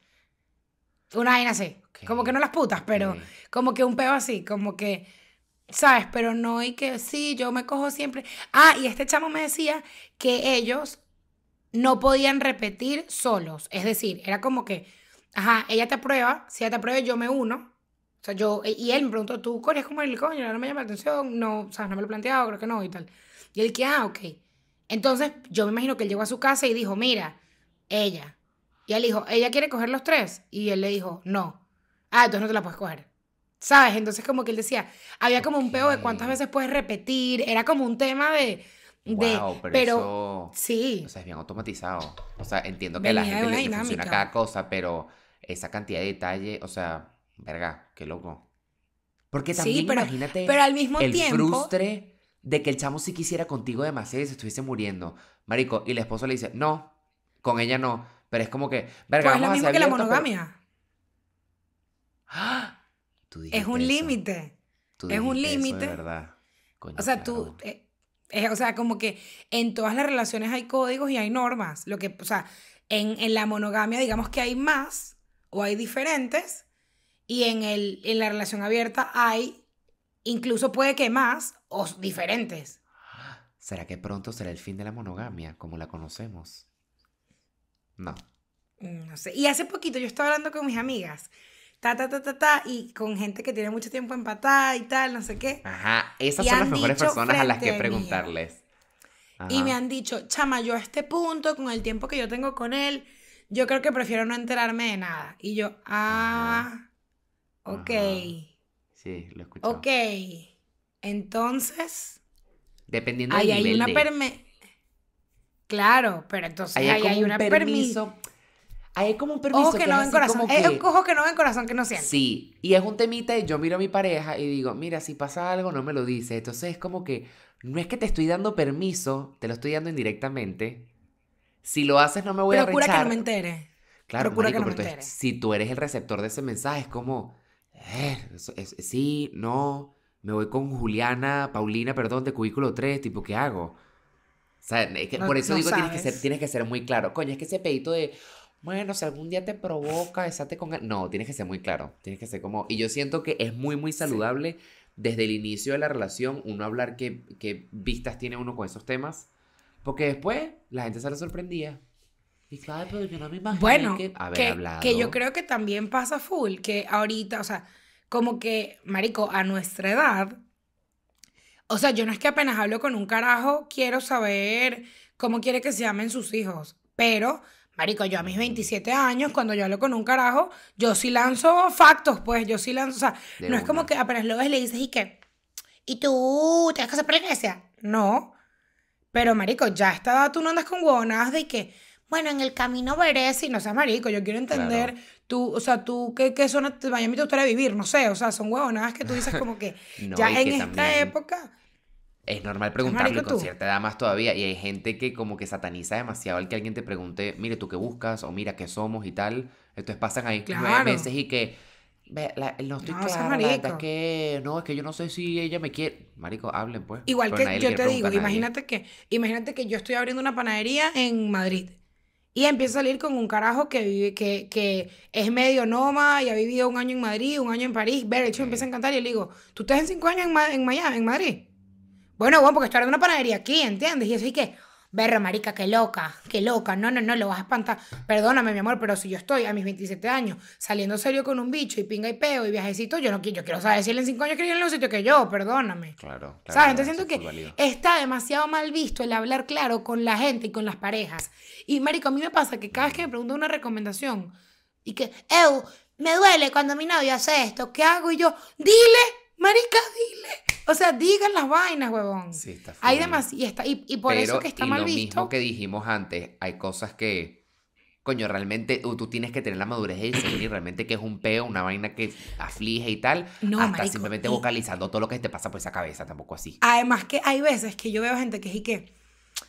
Una vaina así. Como que no las putas, pero como que un peo así, como que. ¿Sabes? Pero no, y que sí, yo me cojo siempre. Ah, y este chamo me decía que ellos no podían repetir solos. Es decir, era como que, ajá, ella te aprueba, si ella te aprueba, yo me uno. O sea, yo, y él me preguntó, ¿tú corres como el coño? No me llama la atención, no, o sea, no me lo he planteado, creo que no, y tal. Y él que, ah, ok. Entonces, yo me imagino que él llegó a su casa y dijo, mira, ella. Y él dijo, ¿ella quiere coger los tres? Y él le dijo, no. Ah, entonces no te la puedes coger. ¿Sabes? Entonces como que él decía, había como un peo de cuántas veces puedes repetir, era como un tema de... de pero, sí. O sea, es bien automatizado. O sea, entiendo que la gente le, funciona cada cosa, pero esa cantidad de detalle, o sea, verga, qué loco. Porque también sí, pero, imagínate pero al mismo el tiempo, frustre de que el chamo sí quisiera contigo demasiado y se estuviese muriendo. Marico, y la esposa le dice, no, con ella no. Pero es como que, verga, pues es lo mismo que la monogamia. ¡Ah! Tú es un límite. Es un límite. verdad. o sea, tú... Eh, eh, o sea, como que en todas las relaciones hay códigos y hay normas. Lo que, o sea, en, la monogamia digamos que hay más o hay diferentes. Y en, el, en la relación abierta hay Incluso puede que más o diferentes. ¿Será que pronto será el fin de la monogamia como la conocemos? No. Mm, no sé. Y hace poquito yo estaba hablando con mis amigas. Ta, ta, ta, ta, y con gente que tiene mucho tiempo empatada y tal, no sé qué. Ajá, esas son las mejores personas a las que preguntarles. Y me han dicho, chama, yo a este punto, con el tiempo que yo tengo con él, yo creo que prefiero no enterarme de nada. Y yo, ah, ok. Sí, lo escuché. Ok. Entonces. Dependiendo ahí hay una Claro, pero entonces ahí hay, una un permiso. hay como un permiso. Ojo que, no no ven corazón. Que... un eh, ojo que no en corazón que no siente. Sí, y es un temita y yo miro a mi pareja y digo, mira, si pasa algo no me lo dice. Entonces es como que no es que te estoy dando permiso, te lo estoy dando indirectamente. Si lo haces no me voy a rechar. Procura que no me entere. Claro, Procura que me entere. si tú eres el receptor de ese mensaje, es como eh, ver, sí, no, me voy con Juliana, Paulina, perdón, de cubículo 3, tipo, ¿qué hago? O sea, es que por eso digo, tienes que, ser, tienes que ser muy claro. Coño, es que ese pedito de, bueno, si algún día te provoca, desate con... No, tienes que ser muy claro. Tienes que ser como... Y yo siento que es muy, muy saludable desde el inicio de la relación uno hablar qué, vistas tiene uno con esos temas. Porque después la gente se la sorprendía bueno, que, que, yo creo que también pasa full, que ahorita, o sea, como que, marico, a nuestra edad, o sea, yo no es que apenas hablo con un carajo, quiero saber cómo quiere que se llamen sus hijos, pero, marico, yo a mis 27 años, cuando yo hablo con un carajo, yo sí lanzo factos, pues, yo sí lanzo, o sea, no es como que apenas lo ves, le dices, ¿y qué? ¿Y tú te que hacer No. Pero, marico, ya está esta tú no andas con huevonadas de que, bueno, en el camino veré si, no seas marico, yo quiero entender tú, o sea, tú, ¿qué, qué zona de Miami te gustaría vivir? No sé, o sea, son más que tú dices como que ya en esta época... Es normal preguntarle con cierta edad más todavía y hay gente que como que sataniza demasiado el que alguien te pregunte, mire, ¿tú qué buscas? o mira, ¿qué somos? y tal. Entonces pasan ahí nueve meses y que... La, no estoy la es que no, es que yo no sé si ella me quiere. Marico, hablen pues. Igual que yo te digo, imagínate que, imagínate que yo estoy abriendo una panadería en Madrid y empiezo a salir con un carajo que, vive, que, es medio nómada y ha vivido un año en Madrid, un año en París. Ver, hecho, empieza a encantar y le digo, ¿tú estás en cinco años en, en Miami, en Madrid? Bueno, bueno, porque estoy en una panadería aquí, ¿entiendes? Y así que, berro, marica, qué loca, qué loca, no, no, no, lo vas a espantar. Perdóname, mi amor, pero si yo estoy a mis 27 años saliendo serio con un bicho y pinga y peo y viajecito, yo no quiero, yo quiero saber si él en 5 años quiere ir en los sitio que yo, perdóname. Claro. ¿Sabes? Entonces siento que está demasiado mal visto el hablar claro con la gente y con las parejas. Y, marica, a mí me pasa que cada vez que me pregunto una recomendación y que, eu, me duele cuando mi novio hace esto, ¿qué hago? Y yo, dile Marica, dile. O sea, digan las vainas, huevón. Sí, está Hay demás. Y, está, y, por eso que está y mal lo mismo que dijimos antes, hay cosas que. Coño, realmente tú tienes que tener la madurez de decir realmente que es un peo, una vaina que aflige y tal. No, hasta simplemente vocalizando todo lo que te pasa por esa cabeza, tampoco así. Además que hay veces que yo veo gente que es que.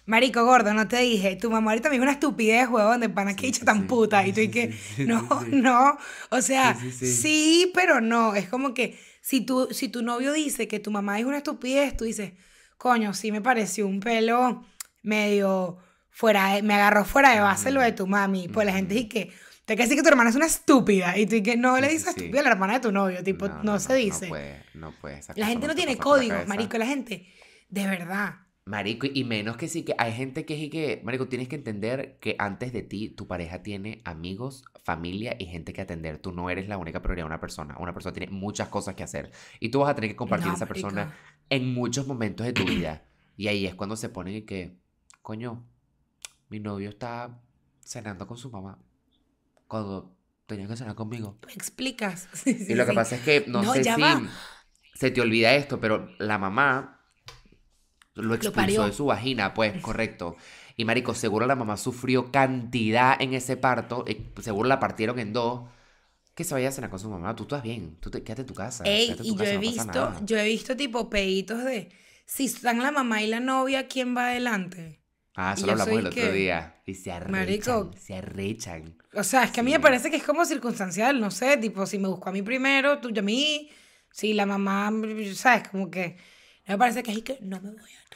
Marico gordo, no te dije. Tu mamá ahorita me dijo una estupidez, huevón, de pana que sí, tan puta. Y tú y que, no, no. O sea, sí, pero no. Es como que si tu, si tu novio dice que tu mamá es una estupidez, tú dices, coño, sí me pareció un pelo medio fuera, me agarró fuera de base lo de tu mami. Pues la gente dice que, te que decir que tu hermana es una estúpida y tú que no le dices estúpido a la hermana de tu novio, tipo, no, se dice. No puede, no La gente no tiene código, marico, la gente, de verdad. Marico, y menos que sí, que hay gente que sí que, Marico, tienes que entender que antes de ti tu pareja tiene amigos, familia y gente que atender. Tú no eres la única prioridad de una persona. Una persona tiene muchas cosas que hacer. Y tú vas a tener que compartir esa persona en muchos momentos de tu vida. Y ahí es cuando se pone y que, coño, mi novio está cenando con su mamá. Cuando tenía que cenar conmigo. ¿Me explicas? y lo que pasa es que no, sé si se te olvida esto, pero la mamá lo expulsó de su vagina, pues, correcto. Y marico, seguro la mamá sufrió cantidad en ese parto, eh, seguro la partieron en dos. ¿Qué se vaya a hacer con su mamá, tú estás bien, tú quédate en tu casa. y yo he visto, yo he visto tipo peditos de, si están la mamá y la novia, ¿quién va adelante? Ah, solo lo hablamos el otro día. Y se arrechan, se arrechan. O sea, es que a mí me parece que es como circunstancial, no sé, tipo, si me buscó a mí primero, tú a mí, si la mamá, sabes, como que... Me parece que es que no me voy a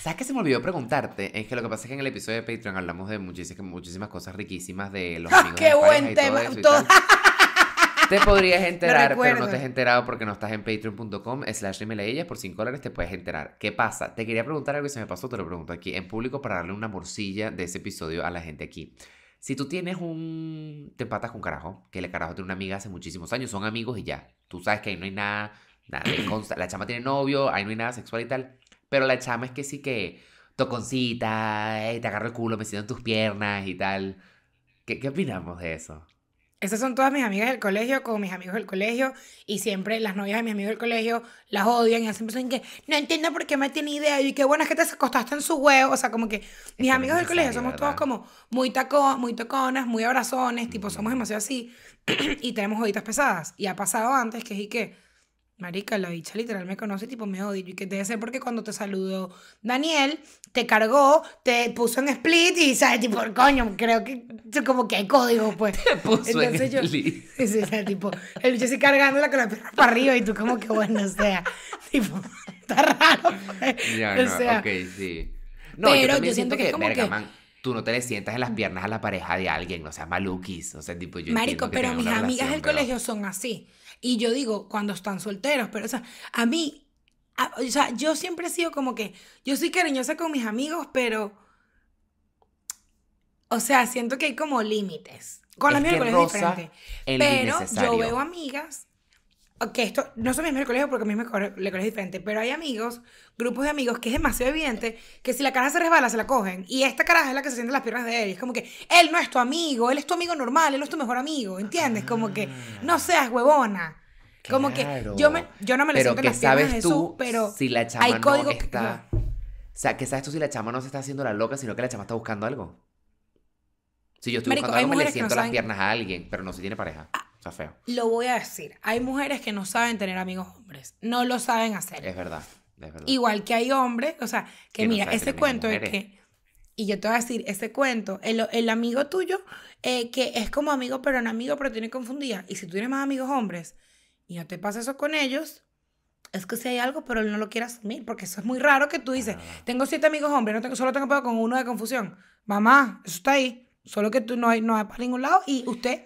¿Sabes qué se me olvidó preguntarte? Es que lo que pasa es que en el episodio de Patreon hablamos de muchísimas, muchísimas cosas riquísimas de los ah, amigos. ¡Qué de buen tema! todo Te podrías enterar, pero no te has enterado porque no estás en patreon.com slash ella por 5 dólares te puedes enterar. ¿Qué pasa? Te quería preguntar algo y se me pasó, te lo pregunto aquí en público para darle una morcilla de ese episodio a la gente aquí. Si tú tienes un... te empatas con carajo, que el carajo tiene una amiga hace muchísimos años, son amigos y ya. Tú sabes que ahí no hay nada la chama tiene novio, ahí no hay nada sexual y tal. Pero la chama es que sí que toconcita, eh, te agarro el culo, me siento en tus piernas y tal. ¿Qué, ¿Qué opinamos de eso? Esas son todas mis amigas del colegio, con mis amigos del colegio, y siempre las novias de mis amigos del colegio las odian, y siempre dicen que no entiendo por qué me tiene idea, y qué buena es que te acostaste en su huevo, o sea, como que mis amigos del colegio somos todos como muy muy toconas, muy abrazones, tipo, somos demasiado así, y tenemos joditas pesadas, y ha pasado antes que sí que Marica, la bicha literal me conoce, tipo me odio. Y que debe ser porque cuando te saludó Daniel, te cargó, te puso en split y, ¿sabes? Tipo, coño, creo que como que hay código, pues. Te puso Entonces en yo, split. Sí, o sea, tipo, el bicho así cargándola con la perra para arriba y tú como que, bueno, o sea, tipo, está raro. Pues. Ya, o sea, ok, sí. No, pero yo, siento que, que que... Man, tú no te le sientas en las piernas a la pareja de alguien, o sea, maluquis, o sea, tipo yo. Marico, pero mis amigas del colegio son así. Y yo digo, cuando están solteros, pero o sea, a mí, o sea, yo siempre he sido como que, yo soy cariñosa con mis amigos, pero, o sea, siento que hay como límites. Con las mías es diferente. pero yo veo amigas que esto no son mis el colegio porque me el colegio es diferente, pero hay amigos, grupos de amigos que es demasiado evidente que si la caraja se resbala se la cogen y esta caraja es la que se siente las piernas de él, es como que él no es tu amigo, él es tu amigo normal, él no es tu mejor amigo, ¿entiendes? Ah. Como que no seas huevona. Como que yo, me, yo no me lo siento que las piernas de tú Jesús, pero si la hay está... O sea, que sabes tú si la chama no se está haciendo la loca, sino que la chama está buscando algo. Si yo estoy buscando me le siento las piernas a alguien, pero no se tiene pareja. Ah, feo. Lo voy a decir. Hay mujeres que no saben tener amigos hombres. No lo saben hacer. Es verdad. Es Igual que hay hombres, o sea, que, mira, ese cuento es que. Y yo te voy a decir, ese cuento, el, amigo tuyo, eh, que es como amigo, pero no amigo, pero tiene confundida. Y si tú tienes más amigos hombres y no te pasa eso con ellos, es que si hay algo, pero él no lo quiere asumir, porque eso es muy raro que tú dices, ah. tengo siete amigos hombres, no tengo, solo tengo con uno de confusión. Mamá, eso está ahí, solo que tú no hay, no para ningún lado y usted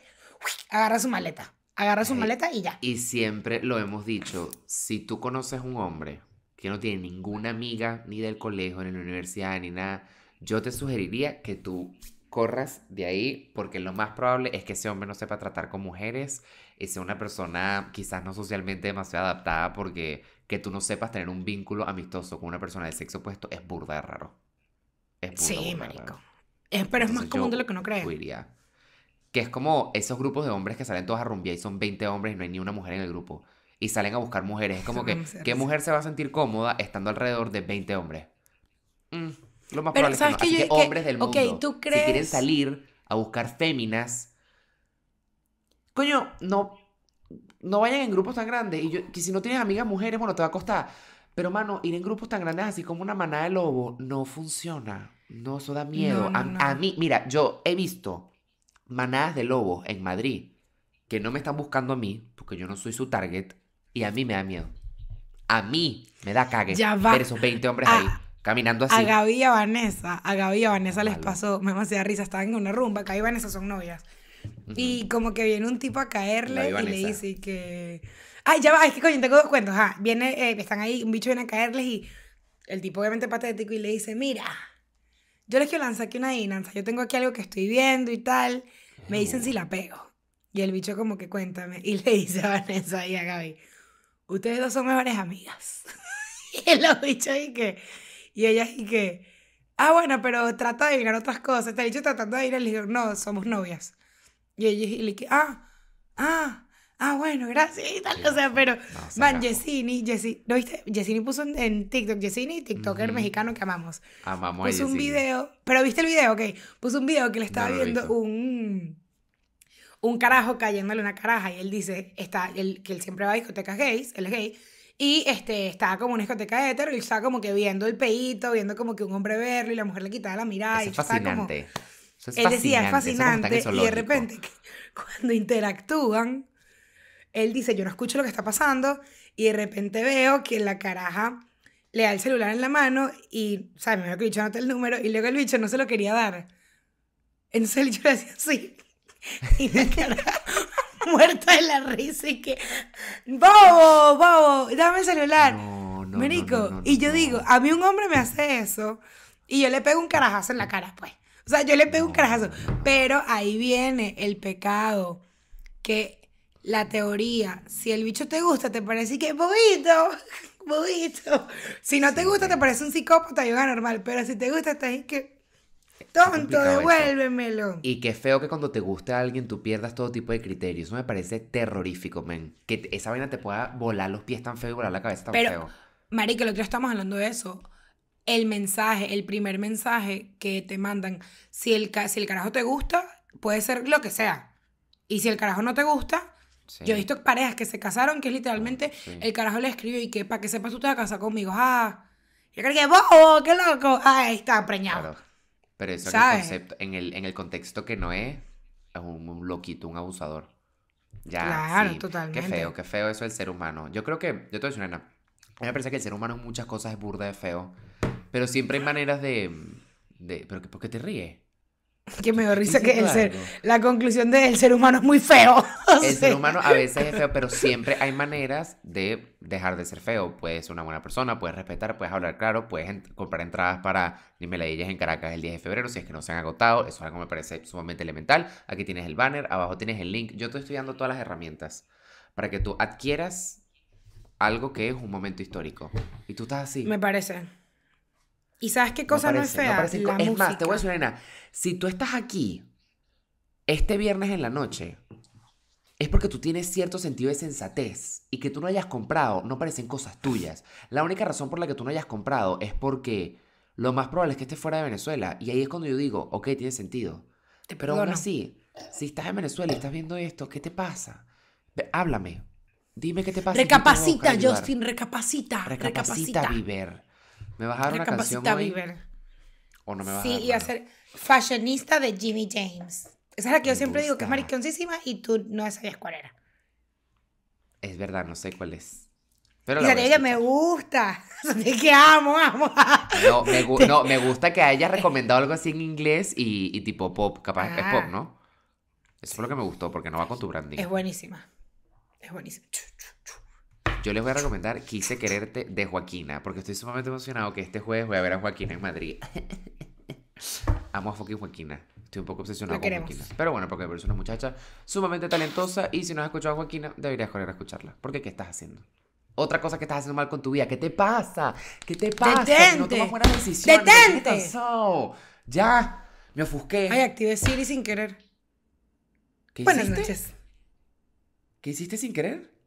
agarra su maleta. Agarra su maleta y ya. Y siempre lo hemos dicho, si tú conoces un hombre que no tiene ninguna amiga, ni del colegio, ni de la universidad, ni nada, yo te sugeriría que tú corras de ahí porque lo más probable es que ese hombre no sepa tratar con mujeres y sea una persona quizás no socialmente demasiado adaptada porque que tú no sepas tener un vínculo amistoso con una persona de sexo opuesto es burda de raro. Es sí, marico. pero es más común de lo que no crees que es como esos grupos de hombres que salen todos a rumbear y son 20 hombres y no hay ni una mujer en el grupo. Y salen a buscar mujeres. Es como que, ¿qué mujer se va a sentir cómoda estando alrededor de 20 hombres? Mm, lo más probable es que, no. hombres del mundo, ¿tú crees... si quieren salir a buscar féminas, coño, no, no vayan en grupos tan grandes. Y si no tienes amigas mujeres, bueno, te va a costar. Pero, mano, ir en grupos tan grandes así como una manada de lobo no funciona. No, eso da miedo. a, mí, mira, yo he visto manadas de lobos en Madrid que no me están buscando a mí, porque yo no soy su target, y a mí me da miedo. A mí me da cague ya ver esos 20 hombres ahí. Caminando así. A Gaby y a Vanessa, a Gaby y a Vanessa les pasó, me hacía risa, estaban en una rumba, Gaby y Vanessa son novias. Y como que viene un tipo a caerle y le dice que... Ay, ya va, es que coño, tengo dos cuentos. viene, eh, están ahí, un bicho viene a caerles y el tipo obviamente patético y le dice, mira, yo les quiero lanzar aquí una dinanza, yo tengo aquí algo que estoy viendo y tal. Me dicen si la pego. Y el bicho como que cuéntame. Y le dice a Vanessa y a Gaby, ustedes dos son mejores amigas. y el bicho y que... Y ella y que... Ah, bueno, pero trata de adivinar otras cosas. está he dicho tratando de ir al digo, no, somos novias. Y ella y le que, ah, ah, ah, bueno, gracias y tal sea, pero, Van man, Yesini, ¿no viste? Yesini puso en, TikTok, Yesini, TikToker mexicano que amamos. Amamos puso un video, pero ¿viste el video? Ok, puso un video que le estaba viendo un, un carajo cayéndole una caraja. Y él dice está, el que él siempre va a discotecas gays, él es gay. Y este, estaba como una discoteca hetero y estaba como que viendo el peito, viendo como que un hombre verlo y la mujer le quitaba la mirada. y es fascinante. es él es fascinante. Y de repente, cuando interactúan, él dice, yo no escucho lo que está pasando. Y de repente veo que la caraja le da el celular en la mano y, sabe me me que el bicho el número y luego el bicho no se lo quería dar. Entonces el bicho le decía, sí, Y muerta de la risa y que, ¡Bobo, bobo! Dame el celular. No, y yo digo, a mí un hombre me hace eso y yo le pego un carajazo en la cara, pues. O sea, yo le pego un carajazo. Pero ahí viene el pecado que la teoría, si el bicho te gusta, te parece que bobito, bobito. Si no te gusta, te parece un psicópata y normal normal, pero si te gusta, te que Tonto, devuélvemelo. Y qué feo que cuando te guste a alguien tú pierdas todo tipo de criterios. Eso me parece terrorífico, men. Que esa vaina te pueda volar los pies tan feo y volar la cabeza tan Pero, feo. Mari, que lo otro estamos hablando de eso. El mensaje, el primer mensaje que te mandan. Si el, si el carajo te gusta, puede ser lo que sea. Y si el carajo no te gusta, Yo he visto parejas que se casaron que literalmente ah, el carajo le escribió y que para que sepas tú te vas a casar conmigo. Ah, yo creo que bobo, qué loco. Ah, ahí está preñado. Pero eso en el, concepto, en, el, en el, contexto que no es, un, loquito, un abusador. Ya, claro, totalmente. Qué feo, qué feo eso el ser humano. Yo creo que, yo te voy a decir una, a mí me parece que el ser humano en muchas cosas es burda de feo, pero siempre hay maneras de, ¿pero por qué te ríes? Que me dio risa que el ser, la conclusión del el ser humano es muy feo. El ser humano a veces es feo, pero siempre hay maneras de dejar de ser feo. Puedes ser una buena persona, puedes respetar, puedes hablar claro, puedes comprar entradas para dijes en Caracas el 10 de febrero si es que no se han agotado. Eso es algo que me parece sumamente elemental. Aquí tienes el banner, abajo tienes el link. Yo estoy estudiando todas las herramientas para que tú adquieras algo que es un momento histórico. Y tú estás así. Me parece. ¿Y sabes qué cosa no, es fea? es más, te voy a decir una Si tú estás aquí este viernes en la noche, es porque tú tienes cierto sentido de sensatez y que tú no hayas comprado no parecen cosas tuyas. La única razón por la que tú no hayas comprado es porque lo más probable es que estés fuera de Venezuela. Y ahí es cuando yo digo, ok, tiene sentido. Pero aún así, si estás en Venezuela y estás viendo esto, ¿qué te pasa? Háblame. Dime qué te pasa. Recapacita, Justin, recapacita. Recapacita, recapacita. Viver. Me bajaron una canción. Hoy? O no me Sí, y hacer fashionista de Jimmy James. Esa es la que yo siempre digo que es mariconcísima y tú no sabías cuál era. Es verdad, no sé cuál es. Pero la ella me gusta. que amo, amo. No me, gusta que haya recomendado algo así en inglés y, tipo pop. Capaz es pop, ah. ¿no? Eso fue lo que me gustó, porque no va con tu branding. Es buenísima. Es buenísima yo les voy a recomendar Quise Quererte de Joaquina, porque estoy sumamente emocionado que este jueves voy a ver a Joaquina en Madrid. Amo a fucking Joaquina. Estoy un poco obsesionado con Joaquina. Pero bueno, porque es una muchacha sumamente talentosa y si no has escuchado a Joaquina, deberías correr a escucharla. Porque ¿qué estás haciendo? Otra cosa que estás haciendo mal con tu vida. ¿Qué te pasa? ¿Qué te pasa? Detente. No tomas buenas decisiones. Detente. Ya. Me ofusqué. Ay, activé Siri sin querer. ¿Qué Buenas noches. ¿Qué hiciste sin querer?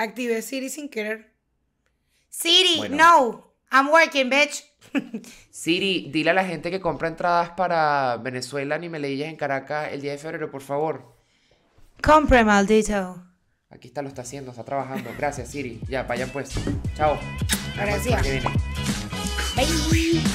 Active Siri sin querer. Siri, no. I'm working, bitch. Siri, dile a la gente que compra entradas para Venezuela, ni me en Caracas el día de febrero, por favor. Compre, maldito. Aquí está, lo está haciendo, está trabajando. Gracias, Siri. Ya, vayan pues. Chao. Gracias. Bye.